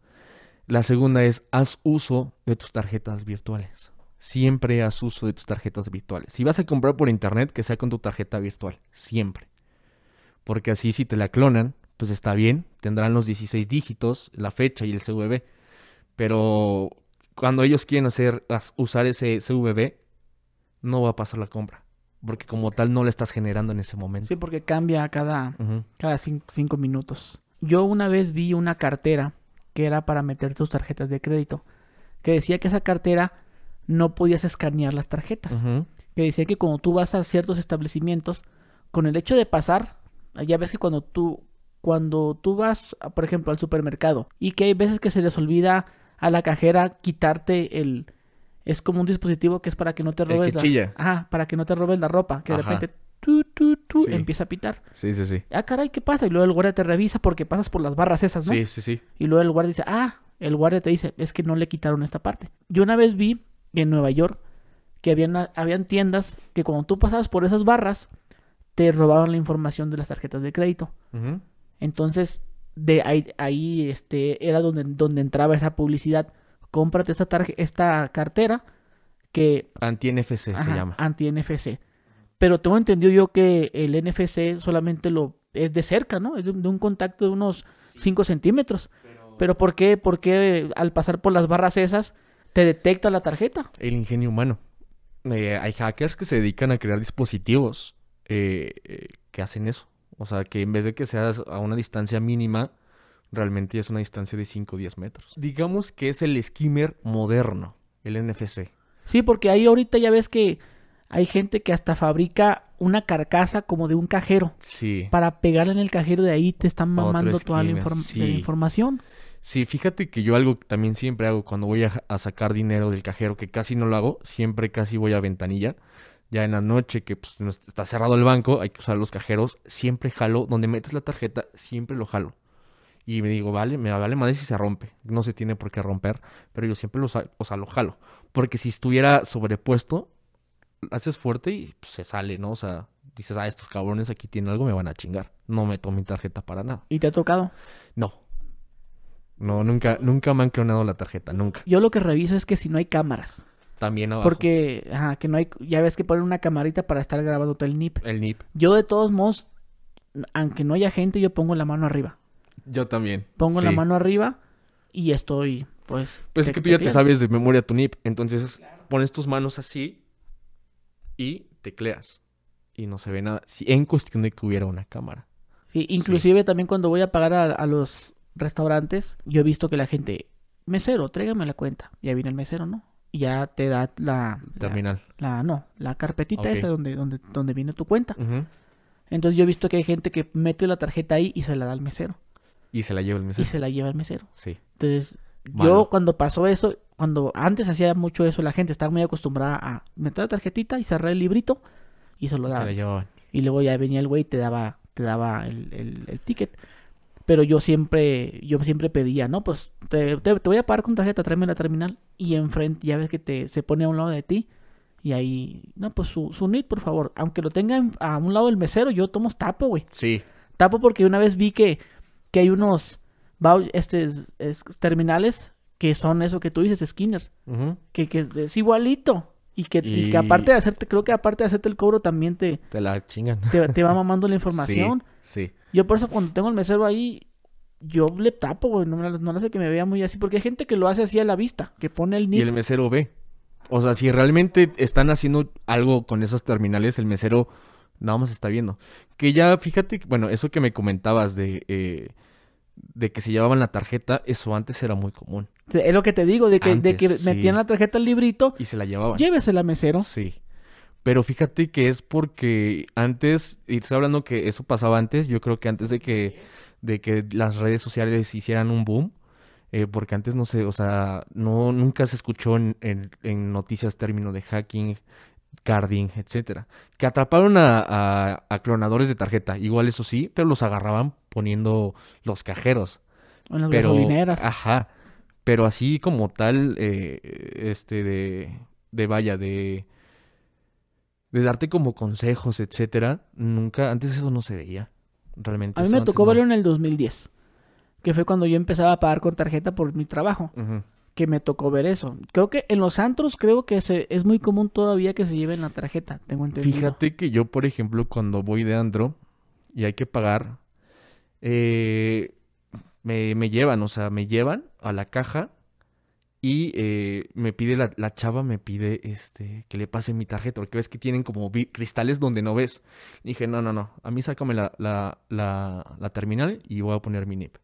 La segunda es, haz uso de tus tarjetas virtuales. Siempre haz uso de tus tarjetas virtuales. Si vas a comprar por internet, que sea con tu tarjeta virtual. Siempre. Porque así si te la clonan, pues está bien. Tendrán los 16 dígitos, la fecha y el CVV. Pero cuando ellos quieren hacer, usar ese CVV, no va a pasar la compra. Porque como tal no la estás generando en ese momento. Sí, porque cambia cada, cinco minutos. Yo una vez vi una cartera que era para meter tus tarjetas de crédito. Que decía que esa cartera no podías escanear las tarjetas. Que decía que cuando tú vas a ciertos establecimientos, con el hecho de pasar, ya ves que cuando tú, cuando tú vas, por ejemplo, al supermercado y que hay veces que se les olvida a la cajera quitarte el... Es como un dispositivo que es para que no te robes la... para que no te robes la ropa. Que de repente empieza a pitar. Sí, sí, sí. Ah, caray, ¿qué pasa? Y luego el guardia te revisa porque pasas por las barras esas, ¿no? Sí, sí, sí. Y luego el guardia dice, ah, el guardia te dice, es que no le quitaron esta parte. Yo una vez vi en Nueva York que habían, tiendas que cuando tú pasabas por esas barras, te robaban la información de las tarjetas de crédito. Entonces, de ahí, ahí este, era donde, donde entraba esa publicidad. Cómprate esta, esta cartera que... Anti-NFC se llama. Anti-NFC pero tengo entendido yo que el NFC solamente lo es de cerca, ¿no? Es de, un contacto de unos 5 centímetros. Pero, ¿por qué? al pasar por las barras esas te detecta la tarjeta? El ingenio humano. Eh, hay hackers que se dedican a crear dispositivos eh, eh, que hacen eso. O sea, que en vez de que seas a una distancia mínima, realmente es una distancia de 5 o 10 metros. Digamos que es el skimmer moderno, el NFC. Sí, porque ahí ahorita ya ves que hay gente que hasta fabrica una carcasa como de un cajero. Sí. Para pegarle en el cajero de ahí te están mamando toda la, información. Sí, fíjate que yo algo también siempre hago cuando voy a, sacar dinero del cajero, que casi no lo hago, siempre casi voy a ventanilla. Ya en la noche que pues, está cerrado el banco, hay que usar los cajeros, siempre jalo, donde metes la tarjeta, siempre lo jalo. Y me digo, vale, me vale madre si se rompe. No se tiene por qué romper, pero yo siempre lo, lo jalo. Porque si estuviera sobrepuesto, haces fuerte y pues, se sale, ¿no? O sea, dices, ah, estos cabrones aquí tienen algo, me van a chingar. No meto mi tarjeta para nada. ¿Y te ha tocado? No. No, nunca, nunca me han clonado la tarjeta, nunca. Yo lo que reviso es que si no hay cámaras. También abajo. Porque, ajá, que no hay, ya ves que ponen una camarita para estar grabando todo el NIP. El NIP. Yo de todos modos, aunque no haya gente, yo pongo la mano arriba. Yo también. Pongo la mano arriba y estoy, pues... Pues es que tú ya te sabes de memoria tu NIP, entonces pones tus manos así y tecleas y no se ve nada. Si, en cuestión de que hubiera una cámara. Sí, inclusive también cuando voy a pagar a, los restaurantes, yo he visto que la gente, mesero, tráigame la cuenta. Ya viene el mesero, ¿no? Y ya te da la... Terminal. La, no, la carpetita esa donde, donde, donde viene tu cuenta. Entonces yo he visto que hay gente que mete la tarjeta ahí y se la da al mesero. Y se la lleva el mesero. Y se la lleva el mesero. Sí. Entonces yo cuando pasó eso, cuando antes hacía mucho eso, la gente estaba muy acostumbrada a meter la tarjetita y cerrar el librito y se lo daba. Y luego ya venía el güey y te daba, te daba el, ticket. Pero yo siempre, yo siempre pedía, no, pues te, voy a pagar con tarjeta, tráeme la terminal. Y enfrente, ya ves que te, se pone a un lado de ti. Y ahí, no, pues su, NIT, por favor. Aunque lo tenga a un lado del mesero, yo tomo tapo, güey. Sí. Tapo porque una vez vi que, que hay unos este, es, terminales que son eso que tú dices, Skinner, que, es igualito. Y que, aparte de hacerte, creo que aparte de hacerte el cobro también te... Te la chingan. Te, va mamando la información. Sí, Yo por eso cuando tengo el mesero ahí, yo le tapo, güey. No, no hace que me vea muy así. Porque hay gente que lo hace así a la vista, que pone el nick. Y el mesero ve. O sea, si realmente están haciendo algo con esos terminales, el mesero nada más está viendo. Que ya, fíjate, bueno, eso que me comentabas de... Eh, de que se llevaban la tarjeta, eso antes era muy común. Es lo que te digo, de que, que metían la tarjeta al librito. Y se la llevaban. Llévesela, mesero. Sí. Pero fíjate que es porque antes, y estoy hablando que eso pasaba antes, yo creo que antes de que, de que las redes sociales hicieran un boom, eh, porque antes no sé, o sea, no, nunca se escuchó en, noticias término de hacking, carding, etcétera. Que atraparon a, a clonadores de tarjeta, igual eso sí, pero los agarraban poniendo los cajeros. En las pero, gasolineras. Ajá. Pero así como tal, eh, este, de, de vaya, de, de darte como consejos, etcétera, nunca, antes eso no se veía, realmente. A mí me tocó verlo en el 2010, que fue cuando yo empezaba a pagar con tarjeta por mi trabajo. que me tocó ver eso. Creo que en los antros creo que es muy común todavía que se lleven la tarjeta, tengo entendido. Fíjate que yo, por ejemplo, cuando voy de antro y hay que pagar, eh, me, llevan, o sea, me llevan a la caja y eh, me pide la, chava, me pide este que le pase mi tarjeta, porque ves que tienen como cristales donde no ves. dije, no, no, no, a mí sácame la, la, la, la terminal y voy a poner mi NIP.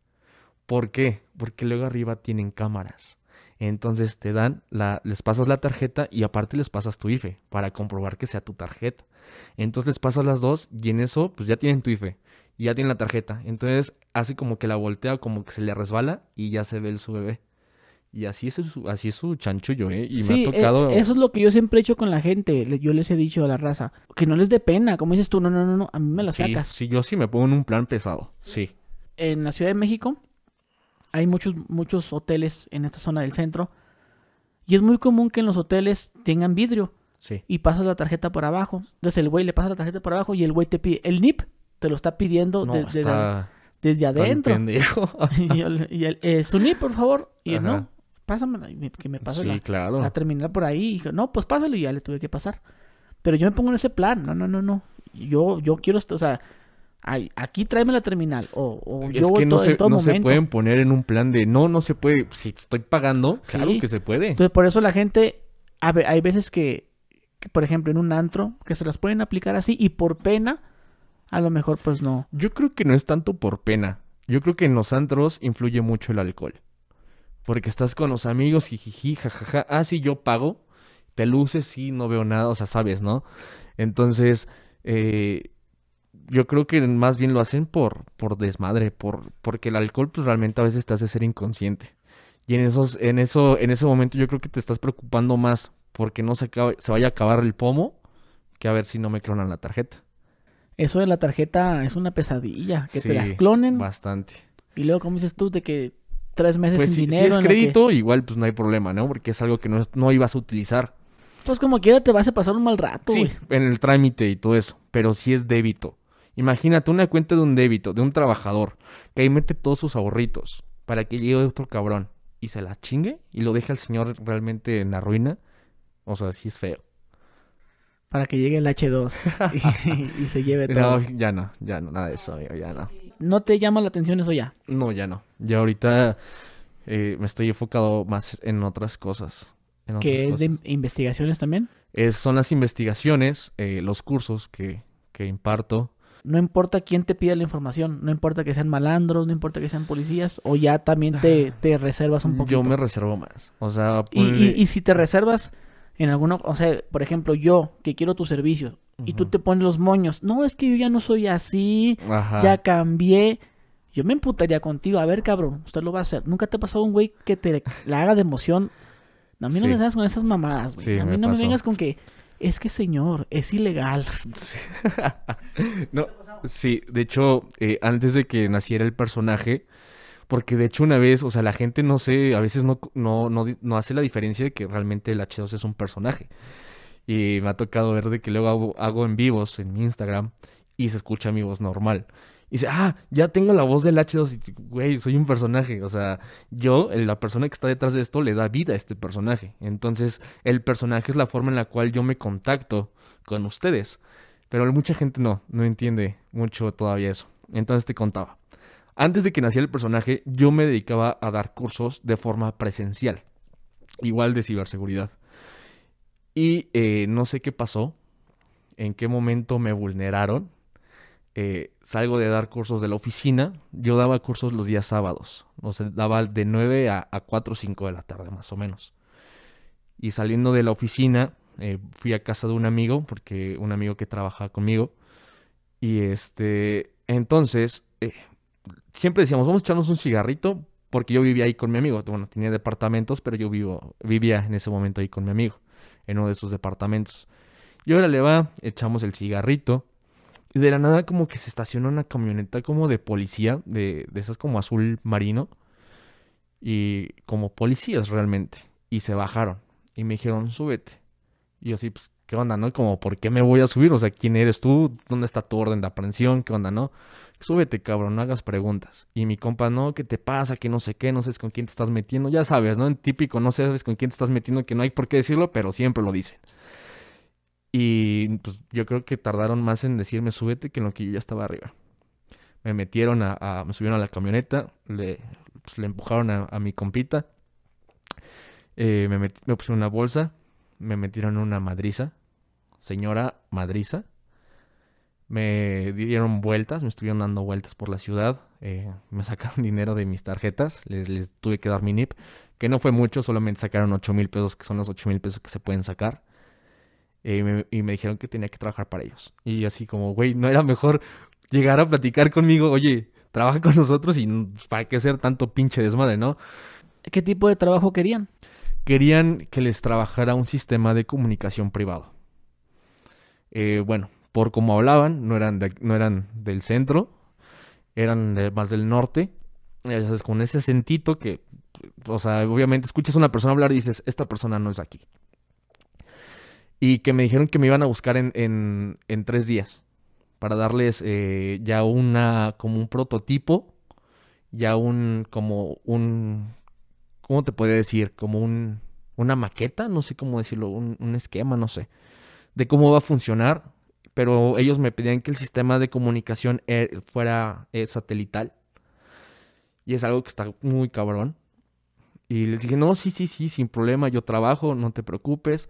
¿Por qué? Porque luego arriba tienen cámaras. Entonces te dan, les pasas la tarjeta y aparte les pasas tu IFE para comprobar que sea tu tarjeta. Entonces les pasas las dos y en eso pues ya tienen tu IFE, y ya tienen la tarjeta. Entonces hace como que la voltea, como que se le resbala y ya se ve el su bebé. Y así es su, así es su chanchullo, ¿eh? Y me ha eh, tocado... eso es lo que yo siempre he hecho con la gente. Yo les he dicho a la raza, que no les dé pena. Como dices tú, no, no, no, no, a mí me la sacas. Sí, yo sí me pongo en un plan pesado, sí. En la Ciudad de México hay muchos, muchos hoteles en esta zona del centro. Y es muy común que en los hoteles tengan vidrio. Y pasas la tarjeta por abajo. Entonces el güey le pasa la tarjeta por abajo y el güey te pide. El NIP te lo está pidiendo desde adentro. y, el, y su NIP, por favor. Y él, no, pásame Que me pase sí, la, claro. la terminal por ahí. Y no, pues pásalo. Y ya le tuve que pasar. Pero yo me pongo en ese plan. No, no, no, no. Yo, yo quiero, o sea, Ay, aquí tráeme la terminal. O, o es yo que no, se, pueden poner en un plan de no, no se puede. Si estoy pagando, claro que se puede. Entonces, por eso la gente, hay veces que, por ejemplo, en un antro, que se las pueden aplicar así y por pena, a lo mejor pues no. Yo creo que no es tanto por pena. Yo creo que en los antros influye mucho el alcohol. Porque estás con los amigos, jiji, jajaja. Ah, sí, yo pago. Te luces, sí, no veo nada, o sea, sabes, ¿no? Entonces, eh, yo creo que más bien lo hacen por, por desmadre, por, porque el alcohol pues, realmente a veces te hace ser inconsciente. Y en, esos, en, eso, en ese momento yo creo que te estás preocupando más porque no se, vaya a acabar el pomo que a ver si no me clonan la tarjeta. Eso de la tarjeta es una pesadilla, que te las clonen. Bastante. Y luego, ¿cómo dices tú de que tres meses pues sin dinero? Si es crédito, igual pues no hay problema, ¿no? Porque es algo que no, no ibas a utilizar. Pues como quiera te vas a pasar un mal rato. Sí, en el trámite y todo eso. Pero si es débito. Imagínate una cuenta de un débito, de un trabajador, que ahí mete todos sus ahorritos para que llegue otro cabrón y se la chingue y lo deje al señor realmente en la ruina. O sea, sí es feo. Para que llegue el H2 y, se lleve todo. No, ya no, ya no, nada de eso, ya no. ¿No te llama la atención eso ya? No, ya no. Ya ahorita eh, me estoy enfocado más en otras cosas. ¿Qué es de investigaciones también? son las investigaciones, eh, los cursos que, que imparto no importa quién te pida la información, no importa que sean malandros, no importa que sean policías, o ya también te, reservas un poco. Yo me reservo más. O sea, pues, y, si te reservas en alguno, o sea, por ejemplo, yo que quiero tus servicios y tú te pones los moños, no, es que yo ya no soy así, ya cambié. Yo me emputaría contigo, a ver, cabrón, usted lo va a hacer. Nunca te ha pasado un güey que te la haga de emoción. a mí no me vengas con esas mamadas, güey. a mí no me vengas con que es que señor, es ilegal. no, sí, de hecho, eh, antes de que naciera el personaje, porque de hecho una vez, o sea, la gente no sé, a veces no, no, no, hace la diferencia de que realmente el H2 es un personaje. Y me ha tocado ver de que luego hago, hago en vivos en mi Instagram y se escucha mi voz normal. Y dice, ah, ya tengo la voz del H2 y, güey, soy un personaje. O sea, yo, la persona que está detrás de esto, le da vida a este personaje. Entonces, el personaje es la forma en la cual yo me contacto con ustedes. Pero mucha gente no, no entiende mucho todavía eso. Entonces te contaba. Antes de que naciera el personaje, yo me dedicaba a dar cursos de forma presencial. Igual de ciberseguridad. Y eh, no sé qué pasó, en qué momento me vulneraron eh, salgo de dar cursos de la oficina, yo daba cursos los días sábados, o sea, daba de 9 a, 4 o 5 de la tarde más o menos. Y saliendo de la oficina, eh, fui a casa de un amigo, porque un amigo que trabajaba conmigo, y este, entonces, eh, siempre decíamos, vamos a echarnos un cigarrito, porque yo vivía ahí con mi amigo, bueno, tenía departamentos, pero yo vivo, vivía en ese momento ahí con mi amigo, en uno de sus departamentos. Y ahora le va, echamos el cigarrito, y de la nada como que se estaciona una camioneta como de policía, de, de esas como azul marino. Y como policías realmente. Y se bajaron. Y me dijeron, súbete. Y yo así, pues, ¿qué onda, no? Como, ¿por qué me voy a subir? O sea, ¿quién eres tú? ¿Dónde está tu orden de aprehensión? ¿Qué onda, no? Súbete, cabrón, no hagas preguntas. Y mi compa, no, ¿qué te pasa? Que no sé qué, no sé con quién te estás metiendo. Ya sabes, ¿no? En típico, no sabes con quién te estás metiendo, que no hay por qué decirlo, pero siempre lo dicen. Y pues yo creo que tardaron más en decirme súbete que en lo que yo ya estaba arriba. Me metieron a, me subieron a la camioneta, le, pues, le empujaron a, mi compita, eh, me, me pusieron una bolsa, me metieron una madriza, señora madriza. Me dieron vueltas, me estuvieron dando vueltas por la ciudad. Eh, me sacaron dinero de mis tarjetas, les, les, tuve que dar mi NIP, que no fue mucho, solamente sacaron 8 mil pesos, que son los 8 mil pesos que se pueden sacar y, me, dijeron que tenía que trabajar para ellos. Y así como, güey, ¿no era mejor llegar a platicar conmigo? Oye, trabaja con nosotros y pues, para qué hacer tanto pinche desmadre, ¿no? ¿Qué tipo de trabajo querían? Querían que les trabajara un sistema de comunicación privado. Eh, bueno, por cómo hablaban, no eran, no eran del centro, eran más del norte. Ya sabes, con ese acentito que, o sea, obviamente escuchas a una persona hablar y dices, esta persona no es aquí y que me dijeron que me iban a buscar en, en, tres días para darles eh, ya una, como un prototipo, ya un, como un, ¿cómo te podría decir? Como un, una maqueta, no sé cómo decirlo, un, un esquema, no sé, de cómo va a funcionar, pero ellos me pedían que el sistema de comunicación eh, fuera eh, satelital. Y es algo que está muy cabrón. Y les dije, no, sí, sí, sí, sin problema, yo trabajo, no te preocupes.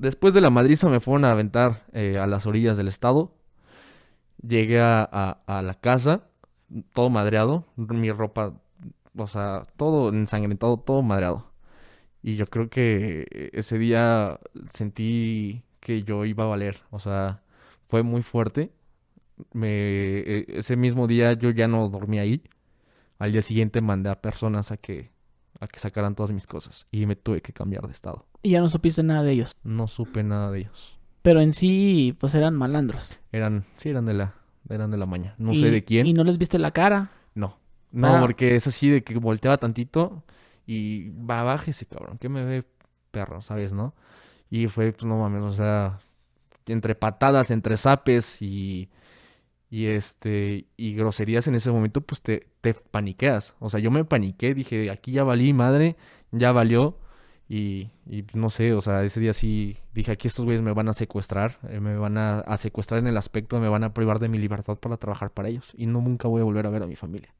Después de la madriza me fueron a aventar eh, a las orillas del estado. Llegué a, la casa, todo madreado, mi ropa, o sea, todo ensangrentado, todo madreado. Y yo creo que eh, ese día sentí que yo iba a valer, o sea, fue muy fuerte. Me, eh, ese mismo día yo ya no dormí ahí. Al día siguiente mandé a personas a que a que sacaran todas mis cosas y me tuve que cambiar de estado. ¿Y ya no supiste nada de ellos? No supe nada de ellos. Pero en sí, pues eran malandros. Eran, sí, eran de la, eran de la maña. No sé de quién. ¿Y no les viste la cara? No. No, ah. porque es así de que volteaba tantito y va, bájese, cabrón. ¿Qué me ve perro? ¿Sabes, no? Y fue, pues no mames, o sea, entre patadas, entre zapes y y este y groserías en ese momento, pues te, te paniqueas. O sea, yo me paniqué, dije, aquí ya valí madre, ya valió. Y, no sé, o sea, ese día sí dije, aquí estos güeyes me van a secuestrar, eh, me van a, secuestrar en el aspecto, me van a privar de mi libertad para trabajar para ellos. Y no nunca voy a volver a ver a mi familia.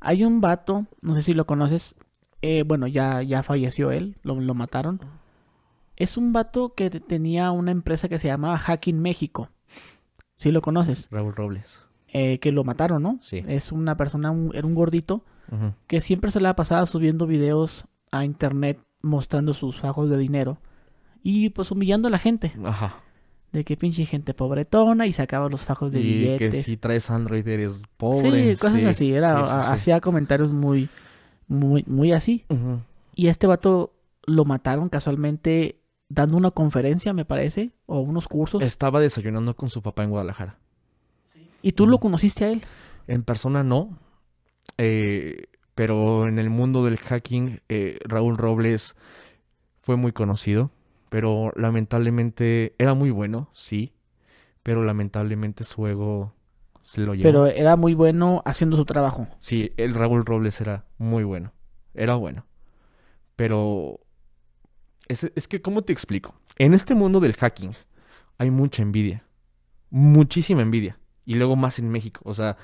Hay un vato, no sé si lo conoces, eh, bueno, ya, ya falleció él, lo, lo mataron. Es un vato que tenía una empresa que se llamaba Hacking México. Si lo conoces. Raúl Robles. Eh, que lo mataron, ¿no? Sí. Es una persona, era un gordito, que siempre se la pasaba subiendo videos a internet mostrando sus fajos de dinero y pues humillando a la gente. Ajá. De que pinche gente pobretona y sacaba los fajos de y que si traes Android eres pobre. Sí, cosas así. Hacía comentarios muy, muy, muy así. Y este vato lo mataron casualmente dando una conferencia, me parece, o unos cursos. Estaba desayunando con su papá en Guadalajara. ¿Y tú lo conociste a él? En persona no, eh, pero en el mundo del hacking, eh, Raúl Robles fue muy conocido, pero lamentablemente era muy bueno, sí, pero lamentablemente su ego se lo llevó. Pero era muy bueno haciendo su trabajo. Sí, el Raúl Robles era muy bueno, era bueno, pero es, que, ¿cómo te explico? En este mundo del hacking hay mucha envidia. Muchísima envidia. Y luego más en México. O sea,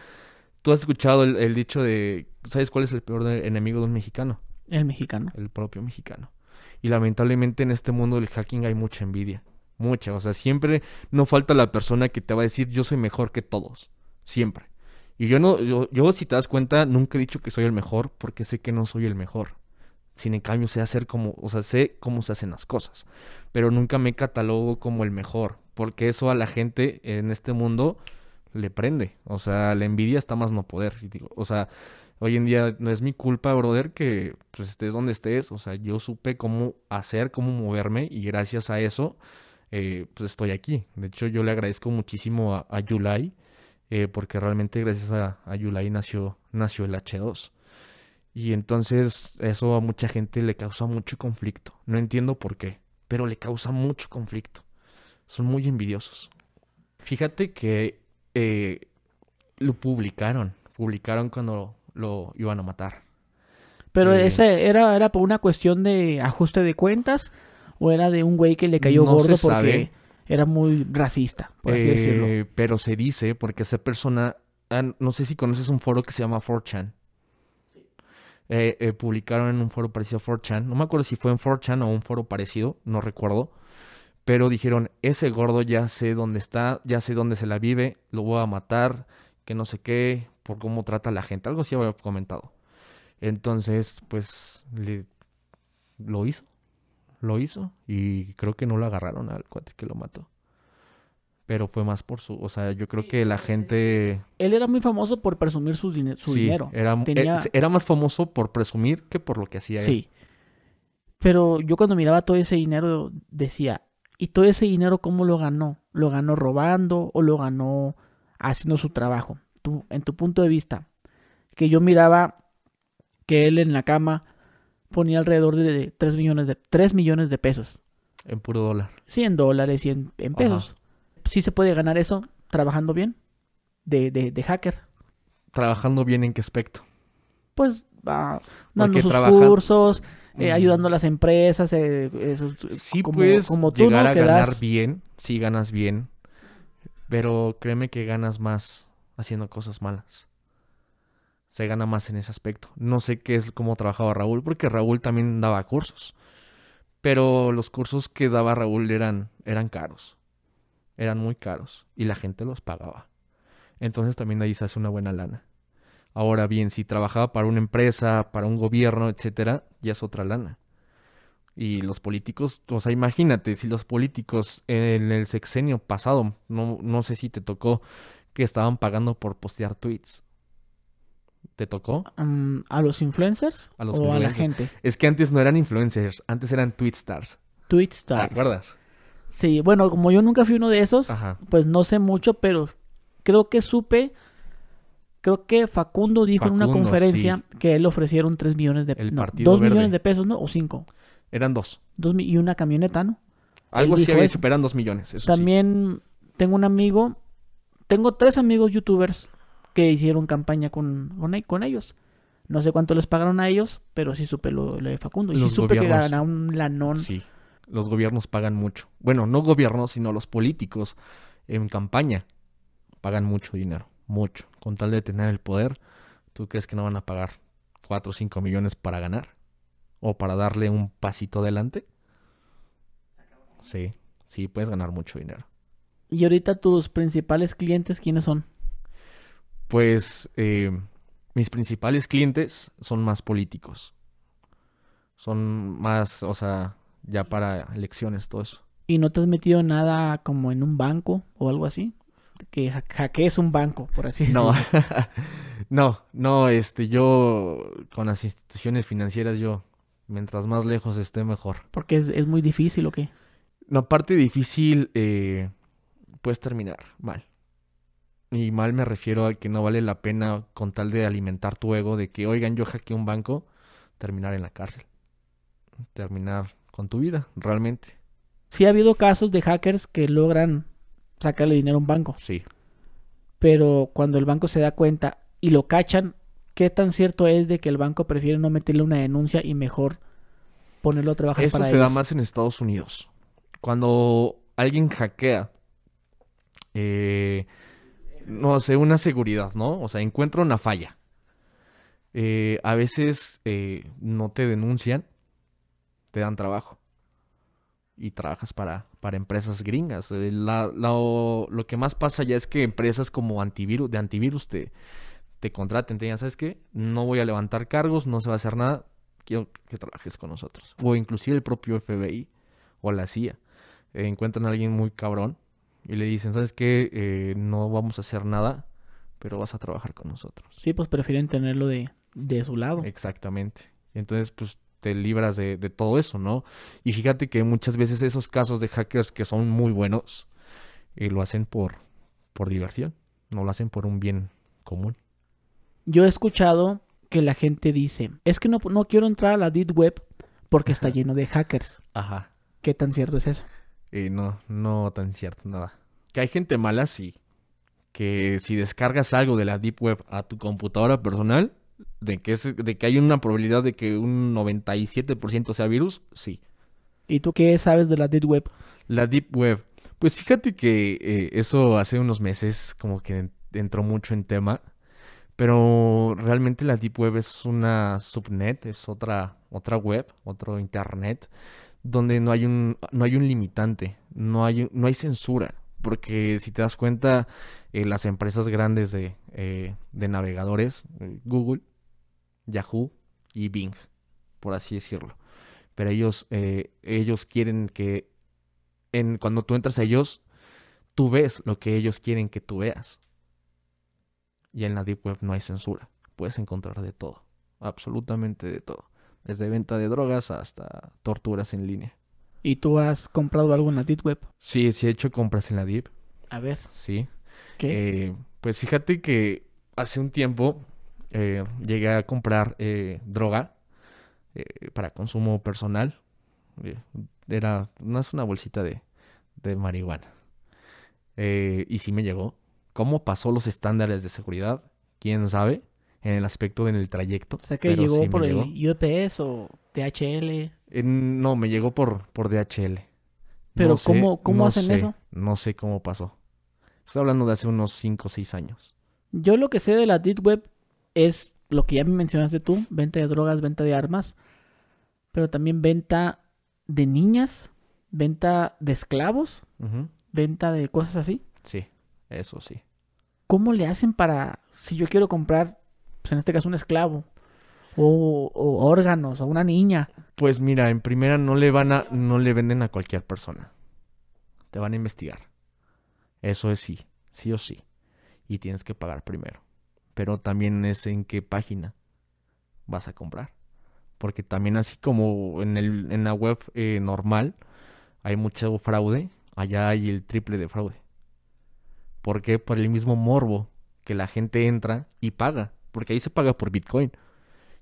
tú has escuchado el, dicho de, ¿sabes cuál es el peor enemigo de un mexicano? El mexicano. El propio mexicano. Y lamentablemente en este mundo del hacking hay mucha envidia. Mucha. O sea, siempre no falta la persona que te va a decir yo soy mejor que todos. Siempre. Y yo no, yo si te das cuenta, nunca he dicho que soy el mejor porque sé que no soy el mejor. Sin en cambio, sé hacer como, o sea, sé cómo se hacen las cosas. Pero nunca me catalogo como el mejor. Porque eso a la gente en este mundo le prende. O sea, la envidia está más no poder. Y digo, o sea, hoy en día no es mi culpa, brother, que pues, estés donde estés. O sea, yo supe cómo hacer, cómo moverme. Y gracias a eso, eh, pues estoy aquí. De hecho, yo le agradezco muchísimo a, Yulai. Eh, porque realmente gracias a, Yulai nació, nació el H2. Y entonces eso a mucha gente le causa mucho conflicto. No entiendo por qué, pero le causa mucho conflicto. Son muy envidiosos. Fíjate que eh, lo publicaron. Publicaron cuando lo, iban a matar. ¿Pero eh, ese era, era por una cuestión de ajuste de cuentas? ¿O era de un güey que le cayó gordo porque era muy racista, por decirlo? Eh, pero se dice porque esa persona... Ah, no sé si conoces un foro que se llama 4chan. Eh, eh, publicaron en un foro parecido a 4chan. No me acuerdo si fue en 4chan o un foro parecido, no recuerdo. Pero dijeron, ese gordo ya sé dónde está, ya sé dónde se la vive, lo voy a matar, que no sé qué, por cómo trata la gente. Algo así había comentado. Entonces, pues, le, lo hizo. Lo hizo. Y creo que no lo agarraron al cuate que lo mató pero fue más por su, o sea, yo creo que la gente... Él era muy famoso por presumir su, dinero. sí, dinero. Eh, era, más famoso por presumir que por lo que hacía. Sí. Pero yo cuando miraba todo ese dinero decía, ¿y todo ese dinero cómo lo ganó? ¿Lo ganó robando o lo ganó haciendo su trabajo? Tú, en tu punto de vista, que yo miraba que él en la cama ponía alrededor de 3 millones de, tres millones de pesos. En puro dólar. Sí, en dólares y en, pesos sí se puede ganar eso trabajando bien de, hacker. ¿Trabajando bien en qué aspecto? Pues ah, dando sus cursos, eh, mm. ayudando a las empresas. Eh, sí, como, puedes llegar a ganar bien, si ganas bien, pero créeme que ganas más haciendo cosas malas se gana más en ese aspecto. No sé qué es cómo trabajaba Raúl, porque Raúl también daba cursos. Pero los cursos que daba Raúl eran, eran caros eran muy caros y la gente los pagaba. Entonces también ahí se hace una buena lana. Ahora bien, si trabajaba para una empresa, para un gobierno, etcétera, ya es otra lana. Y los políticos, o sea, imagínate, si los políticos en el sexenio pasado, no, no sé si te tocó, que estaban pagando por postear tweets. ¿Te tocó? ¿A los influencers? A los o a la gente. Es que antes no eran influencers, antes eran tweet stars. Tweet stars. ¿Te acuerdas? Sí, bueno, como yo nunca fui uno de esos, pues no sé mucho, pero creo que supe, creo que Facundo dijo en una conferencia que él le ofrecieron 3 millones de pesos. No, 2 millones de pesos, ¿no? O 5. Eran 2. Dos. y una camioneta, ¿no? Algo así superan 2 millones. También tengo un amigo, tengo tres amigos youtubers que hicieron campaña con, con, e, ellos. No sé cuánto les pagaron a ellos, pero sí supe lo, de Facundo. Y sí supe que ganaron un lanón. Sí. Los gobiernos pagan mucho. Bueno, no gobiernos, sino los políticos en campaña pagan mucho dinero, mucho. Con tal de tener el poder, ¿tú crees que no van a pagar 4 o 5 millones para ganar? ¿O para darle un pasito adelante? Sí, sí, puedes ganar mucho dinero. ¿Y ahorita tus principales clientes quiénes son? Pues eh, mis principales clientes son más políticos. Son más, o sea, ya para elecciones, todo eso. ¿Y no te has metido nada como en un banco o algo así? Que hackees un banco, por así decirlo. No, no, no, este, yo con las instituciones financieras, yo, mientras más lejos esté, mejor. Porque es, es muy difícil o qué? no parte difícil, eh, puedes terminar mal. Y mal me refiero a que no vale la pena con tal de alimentar tu ego de que, oigan, yo hackeé un banco, terminar en la cárcel. Terminar con tu vida, realmente. Sí ha habido casos de hackers que logran sacarle dinero a un banco. Sí. Pero cuando el banco se da cuenta y lo cachan, ¿qué tan cierto es de que el banco prefiere no meterle una denuncia y mejor ponerlo a trabajar Eso se da más en Estados Unidos. Cuando alguien hackea, eh, no sé, una seguridad, ¿no? O sea, encuentra una falla. Eh, a veces eh, no te denuncian te dan trabajo. Y trabajas para, para empresas gringas. Eh, lo que más pasa ya es que empresas como antivirus, de antivirus te, te contraten, te digan, ¿sabes qué? No voy a levantar cargos, no se va a hacer nada, quiero que trabajes con nosotros. O inclusive el propio FBI o la CIA. Eh, encuentran a alguien muy cabrón y le dicen, ¿sabes qué? Eh, no vamos a hacer nada, pero vas a trabajar con nosotros. Sí, pues prefieren tenerlo de, de su lado. Exactamente. Entonces, pues te libras de, todo eso, ¿no? Y fíjate que muchas veces esos casos de hackers que son muy buenos eh, lo hacen por, por diversión, no lo hacen por un bien común. Yo he escuchado que la gente dice, es que no, no quiero entrar a la Deep Web porque está lleno de hackers. Ajá. ¿Qué tan cierto es eso? Eh, no, no tan cierto, nada. Que hay gente mala, sí. Que si descargas algo de la Deep Web a tu computadora personal, de que, es, de que hay una probabilidad de que un 97% sea virus, sí. ¿Y tú qué sabes de la Deep Web? La Deep Web. Pues fíjate que eh, eso hace unos meses como que entró mucho en tema, pero realmente la Deep Web es una subnet, es otra, otra web, otro internet, donde no hay un, no hay un limitante, no hay, no hay censura porque si te das cuenta, eh, las empresas grandes de, eh, de navegadores, Google, Yahoo y Bing, por así decirlo. Pero ellos, eh, ellos quieren que en, cuando tú entras a ellos, tú ves lo que ellos quieren que tú veas. Y en la Deep Web no hay censura. Puedes encontrar de todo, absolutamente de todo. Desde venta de drogas hasta torturas en línea. ¿Y tú has comprado algo en la Deep Web? Sí, sí he hecho compras en la Deep. A ver. Sí. Eh, pues fíjate que hace un tiempo eh, llegué a comprar eh, droga eh, para consumo personal. era más una bolsita de, marihuana. y sí me llegó. ¿Cómo pasó los estándares de seguridad? ¿Quién sabe? En el aspecto en el trayecto. O que llegó por el UPS o DHL. no, me llegó por, por DHL. Pero ¿cómo, hacen eso? No sé cómo pasó. Estoy hablando de hace unos 5 o 6 años. Yo lo que sé de la Deep Web es lo que ya me mencionaste tú, venta de drogas, venta de armas, pero también venta de niñas, venta de esclavos, venta de cosas así. Sí, eso sí. ¿Cómo le hacen para, si yo quiero comprar, pues en este caso un esclavo, o, o órganos, o una niña? Pues mira, en primera no le van a, no le venden a cualquier persona. Te van a investigar. Eso es sí, sí o sí. Y tienes que pagar primero pero también es en qué página vas a comprar. Porque también así como en, la web eh, normal hay mucho fraude, allá hay el triple de fraude. ¿Por qué? Por el mismo morbo que la gente entra y paga. Porque ahí se paga por Bitcoin.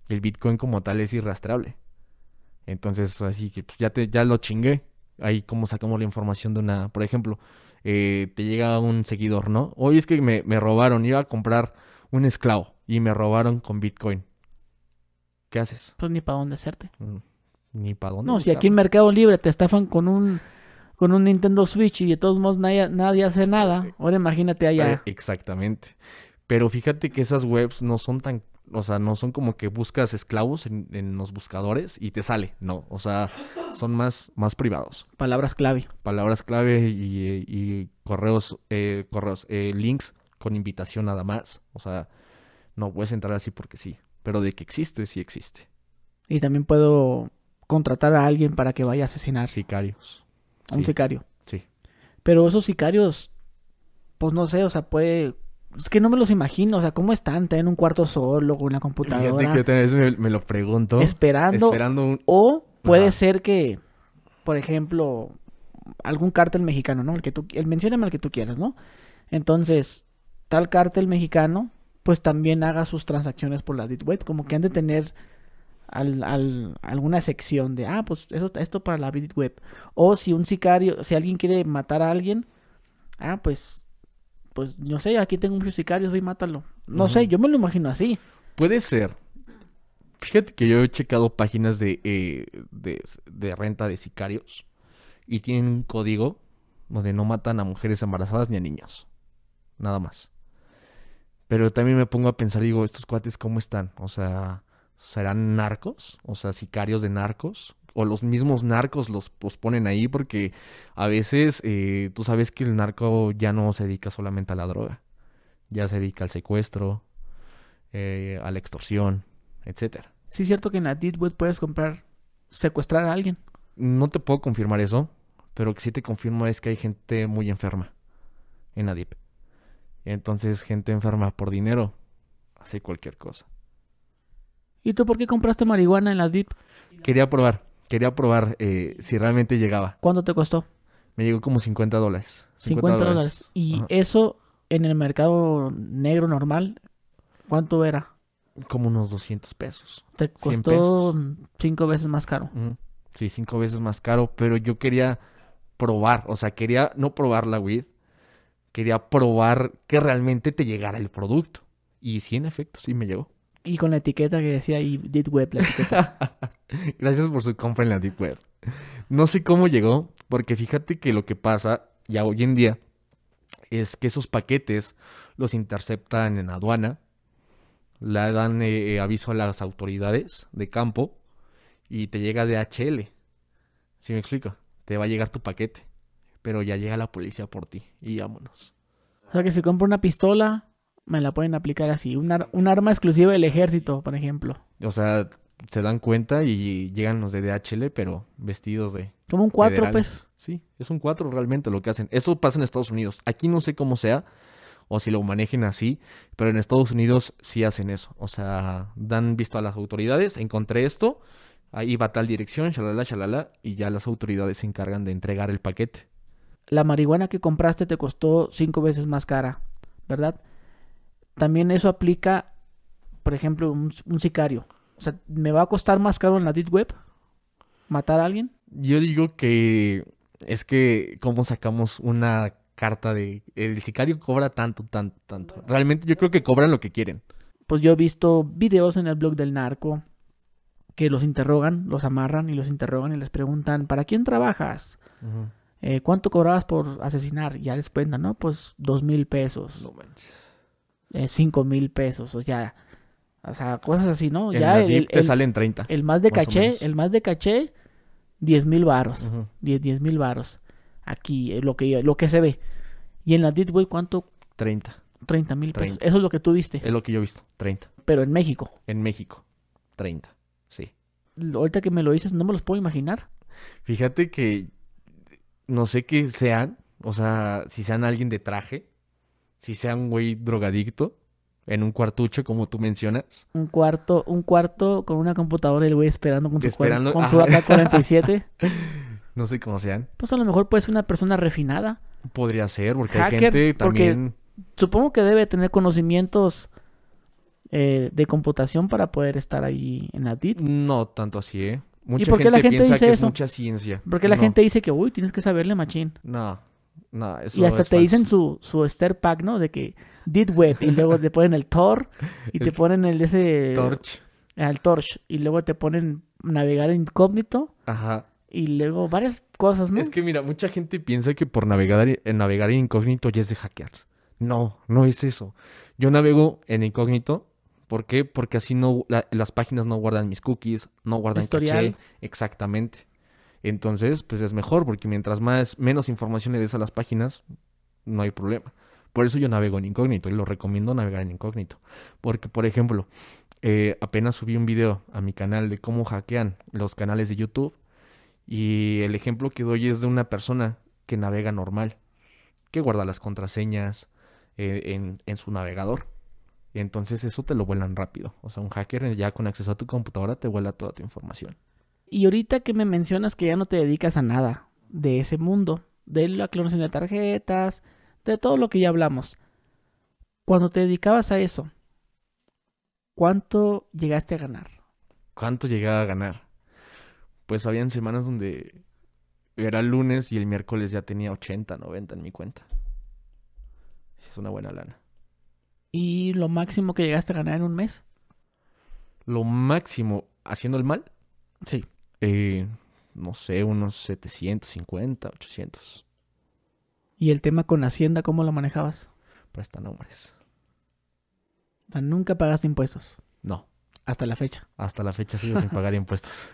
Y el Bitcoin como tal es irrastrable. Entonces, así que pues, ya, te, ya lo chingué. Ahí como sacamos la información de una... Por ejemplo, eh, te llega un seguidor, ¿no? Hoy es que me, me robaron, iba a comprar un esclavo y me robaron con Bitcoin. ¿Qué haces? Pues ni para dónde hacerte. Mm, ni para dónde. No, si aquí en Mercado Libre te estafan con un con un Nintendo Switch y de todos modos nadie, hace nada. Eh, ahora imagínate allá. Eh, exactamente. Pero fíjate que esas webs no son tan, o sea, no son como que buscas esclavos en, los buscadores y te sale. No, o sea, son más, más privados. Palabras clave. Palabras clave y, correos, eh, correos, eh, links con invitación nada más. O sea, no puedes entrar así porque sí. Pero de que existe, sí existe. Y también puedo contratar a alguien para que vaya a asesinar. Sicarios. un sicario. Sí. Pero esos sicarios, pues no sé, o sea, puede. Es que no me los imagino, o sea, ¿cómo están? ¿Están en un cuarto solo con una computadora? me, lo pregunto. Esperando. Esperando O puede ser que, por ejemplo, algún cártel mexicano, ¿no? El que tú, el mencióname al que tú quieras, ¿no? Entonces, tal cártel mexicano pues también haga sus transacciones por la Web, como que han de tener alguna sección de, ah, pues eso, esto para la web. O si un sicario, si alguien quiere matar a alguien, ah, pues, pues no sé, aquí tengo un sicario, voy mátalo. No sé, yo me lo imagino así. Puede ser. Fíjate que yo he checado páginas de, eh, de, de renta de sicarios y tienen un código donde no matan a mujeres embarazadas ni a niños. Nada más. Pero también me pongo a pensar, digo, estos cuates, ¿cómo están? O sea, ¿serán narcos? O sea, sicarios de narcos. O los mismos narcos los, ponen ahí porque a veces eh, tú sabes que el narco ya no se dedica solamente a la droga. Ya se dedica al secuestro, eh, a la extorsión, etcétera. Sí, es cierto que en la puedes comprar, secuestrar a alguien. No te puedo confirmar eso, pero que sí te confirmo es que hay gente muy enferma en Adip. Entonces, gente enferma por dinero hace cualquier cosa. ¿Y tú por qué compraste marihuana en la DIP? Quería probar, quería probar eh, si realmente llegaba. ¿Cuánto te costó? Me llegó como 50 dólares. 50, dólares. ¿Y eso en el mercado negro normal, cuánto era? Como unos 200 pesos. Te costó cinco veces más caro. sí, cinco veces más caro, pero yo quería probar, o sea, quería no probar la Quería probar que realmente te llegara el producto. Y sí, en efecto, sí me llegó. Y con la etiqueta que decía Deep Web, Gracias por su compra en la Deep Web. No sé cómo llegó, porque fíjate que lo que pasa ya hoy en día es que esos paquetes los interceptan en aduana, le dan eh, eh, aviso a las autoridades de campo y te llega de hl ¿Sí me explico? Te va a llegar tu paquete pero ya llega la policía por ti y vámonos. O sea que si compro una pistola, me la pueden aplicar así. Un, un arma exclusiva del ejército, por ejemplo. O sea, se dan cuenta y llegan los de DHL, pero vestidos de. Como un cuatro, pues. Sí, es un cuatro realmente lo que hacen. Eso pasa en Estados Unidos. Aquí no sé cómo sea o si lo manejen así, pero en Estados Unidos sí hacen eso. O sea, dan visto a las autoridades, encontré esto, ahí va tal dirección, shalala, chalala, y ya las autoridades se encargan de entregar el paquete la marihuana que compraste te costó cinco veces más cara, ¿verdad? También eso aplica, por ejemplo, un, sicario. O sea, ¿me va a costar más caro en la Deep Web matar a alguien? Yo digo que es que cómo sacamos una carta de el sicario cobra tanto, tanto, tanto. Realmente yo creo que cobran lo que quieren. Pues yo he visto videos en el blog del narco que los interrogan, los amarran y los interrogan y les preguntan, ¿para quién trabajas? Eh, ¿cuánto cobrabas por asesinar? Ya les prenda, ¿no? Pues dos mil pesos. No manches. Eh, cinco mil pesos, o sea, cosas así, ¿no? En ya te salen 30. El más de caché, el más de caché, diez mil varos. Diez mil varos. Aquí, eh, lo que, lo que se ve. Y en la Deep Web, ¿cuánto? 30. 30 mil pesos. Eso es lo que tú viste. Es lo que yo he visto, 30. Pero en México. En México, 30, sí. Ahorita que me lo dices, no me los puedo imaginar. Fíjate que no sé qué sean, o sea, si sean alguien de traje, si sean un güey drogadicto en un cuartucho, como tú mencionas. Un cuarto, un cuarto con una computadora y el güey esperando con su, 47 no sé cómo sean. Pues a lo mejor puede ser una persona refinada. Podría ser, porque hay gente también... supongo que debe tener conocimientos eh, de computación para poder estar ahí en la DIT. No tanto así, ¿eh? Mucha ¿Y gente la gente dice Es mucha ciencia. Porque la gente dice que, uy, tienes que saberle machín. No, no, eso Y hasta te dicen su, su Pack, ¿no? De que did web y luego te ponen el Tor y te ponen el ese... Torch. Al Torch. Y luego te ponen navegar incógnito. Ajá. Y luego varias cosas, ¿no? Es que mira, mucha gente piensa que por navegar, en navegar en incógnito ya es de hackers. No, no es eso. Yo navego en incógnito ¿Por qué? Porque así no las páginas no guardan mis cookies, no guardan historial. exactamente. Entonces, pues es mejor porque mientras más menos información le des a las páginas, no hay problema. Por eso yo navego en incógnito y lo recomiendo navegar en incógnito, porque por ejemplo, eh, apenas subí un video a mi canal de cómo hackean los canales de YouTube y el ejemplo que doy es de una persona que navega normal, que guarda las contraseñas eh, en su navegador entonces eso te lo vuelan rápido. O sea, un hacker ya con acceso a tu computadora te vuela toda tu información. Y ahorita que me mencionas que ya no te dedicas a nada de ese mundo, de la clonación de tarjetas, de todo lo que ya hablamos, cuando te dedicabas a eso, ¿cuánto llegaste a ganar? ¿Cuánto llegaba a ganar? Pues habían semanas donde era lunes y el miércoles ya tenía 80, 90 en mi cuenta. Es una buena lana. ¿Y lo máximo que llegaste a ganar en un mes? Lo máximo, haciendo el mal. Sí. Eh, no sé, unos 750, 800. ¿Y el tema con Hacienda, cómo lo manejabas? Presta nombres. O sea, nunca pagaste impuestos. No. Hasta la fecha. Hasta la fecha sigo sin pagar impuestos.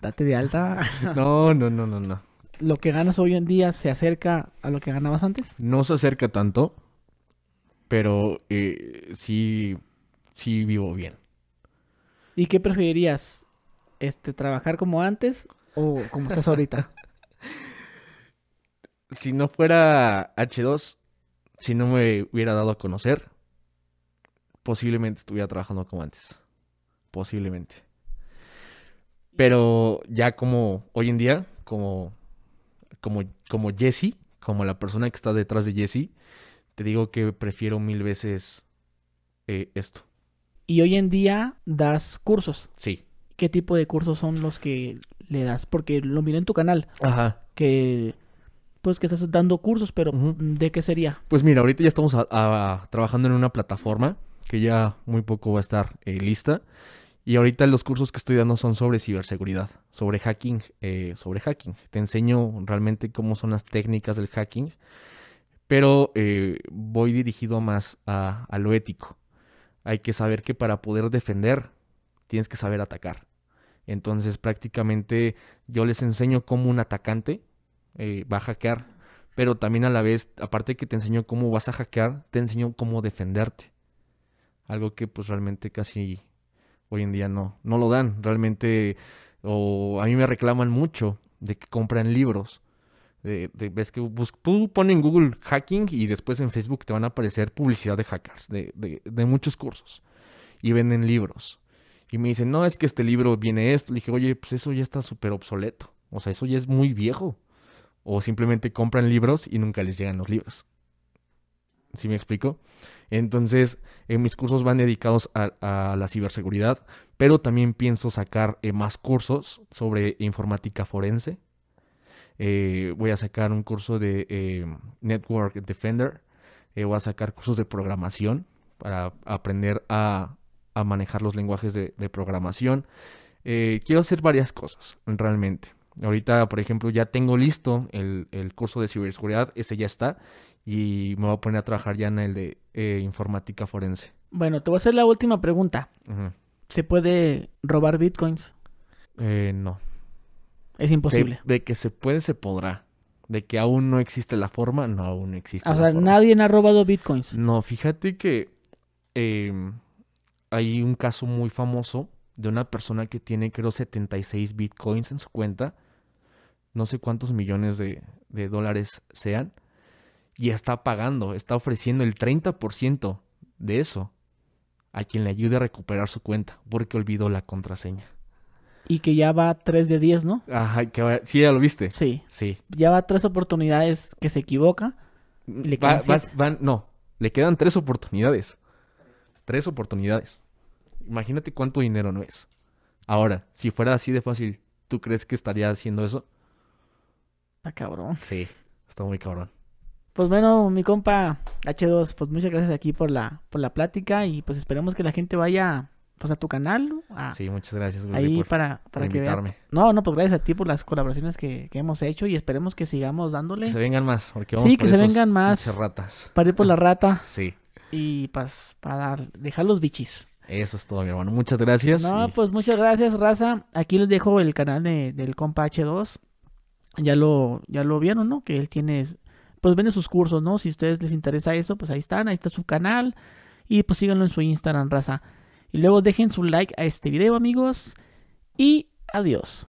Date de alta. no, no, no, no, no. ¿Lo que ganas hoy en día se acerca a lo que ganabas antes? No se acerca tanto pero eh, sí, vivo bien. ¿Y qué preferirías? Este, ¿Trabajar como antes o como estás ahorita? si no fuera H2, si no me hubiera dado a conocer, posiblemente estuviera trabajando como antes. Posiblemente. Pero ya como hoy en día, como, como, como Jesse, como la persona que está detrás de Jesse, te digo que prefiero mil veces eh, esto. Y hoy en día das cursos. Sí. ¿Qué tipo de cursos son los que le das? Porque lo miré en tu canal. Ajá. Que pues que estás dando cursos, pero ¿de qué sería? Pues mira, ahorita ya estamos trabajando en una plataforma que ya muy poco va a estar eh, lista. Y ahorita los cursos que estoy dando son sobre ciberseguridad, sobre hacking, eh, sobre hacking. Te enseño realmente cómo son las técnicas del hacking pero eh, voy dirigido más a, lo ético. Hay que saber que para poder defender tienes que saber atacar. Entonces prácticamente yo les enseño cómo un atacante eh, va a hackear, pero también a la vez, aparte de que te enseño cómo vas a hackear, te enseño cómo defenderte. Algo que pues realmente casi hoy en día no, no lo dan. Realmente, o a mí me reclaman mucho de que compran libros ves que tú pones en Google hacking y después en Facebook te van a aparecer publicidad de hackers, de, muchos cursos. Y venden libros. Y me dicen, no, es que este libro viene esto. Le dije, oye, pues eso ya está súper obsoleto. O sea, eso ya es muy viejo. O simplemente compran libros y nunca les llegan los libros. ¿Sí me explico? Entonces, eh, mis cursos van dedicados a, la ciberseguridad, pero también pienso sacar eh, más cursos sobre informática forense, eh, voy a sacar un curso de eh, Network Defender, eh, voy a sacar cursos de programación para aprender a, manejar los lenguajes de, programación. quiero hacer varias cosas, realmente. Ahorita, por ejemplo, ya tengo listo el, curso de ciberseguridad, ese ya está, y me voy a poner a trabajar ya en el de informática forense. Bueno, te voy a hacer la última pregunta. ¿Se puede robar bitcoins? Eh, no. Es imposible. de que se puede, se podrá. De que aún no existe la forma, no, aún existe. Ah, o sea, nadie ha robado bitcoins. No, fíjate que em, hay un caso muy famoso de una persona que tiene, creo, 76 bitcoins en su cuenta. No sé cuántos millones de, de dólares sean. Y está pagando, está ofreciendo el 30% de eso a quien le ayude a recuperar su cuenta porque olvidó la contraseña y que ya va 3 de 10, ¿no? Ajá, que sí, ya lo viste. Sí. Sí. Ya va tres oportunidades que se equivoca. le quedan van, no, le quedan tres oportunidades. Tres oportunidades. Imagínate cuánto dinero no es. Ahora, si fuera así de fácil, ¿tú crees que estaría haciendo eso? Está cabrón. Sí, está muy cabrón. Pues bueno, mi compa H2, pues muchas gracias aquí por la, por la plática y pues esperemos que la gente vaya pues, a tu canal. sí, muchas gracias, ahí para, para que invitarme. No, no, pues gracias a ti por las colaboraciones que, hemos hecho y esperemos que sigamos dándole. Que se vengan más, porque vamos Sí, que se vengan más. ratas. Para ir por la rata. sí. Y pues, para dejar los bichis. Eso es todo, mi hermano. Muchas gracias. No, pues muchas gracias, raza. Aquí les dejo el canal del compa H2. Ya lo, ya lo vieron, ¿no? Que él tiene, pues vende sus cursos, ¿no? Si a ustedes les interesa eso, pues ahí están, ahí está su canal. Y pues síganlo en su Instagram, raza. Y luego dejen su like a este video amigos. Y adiós.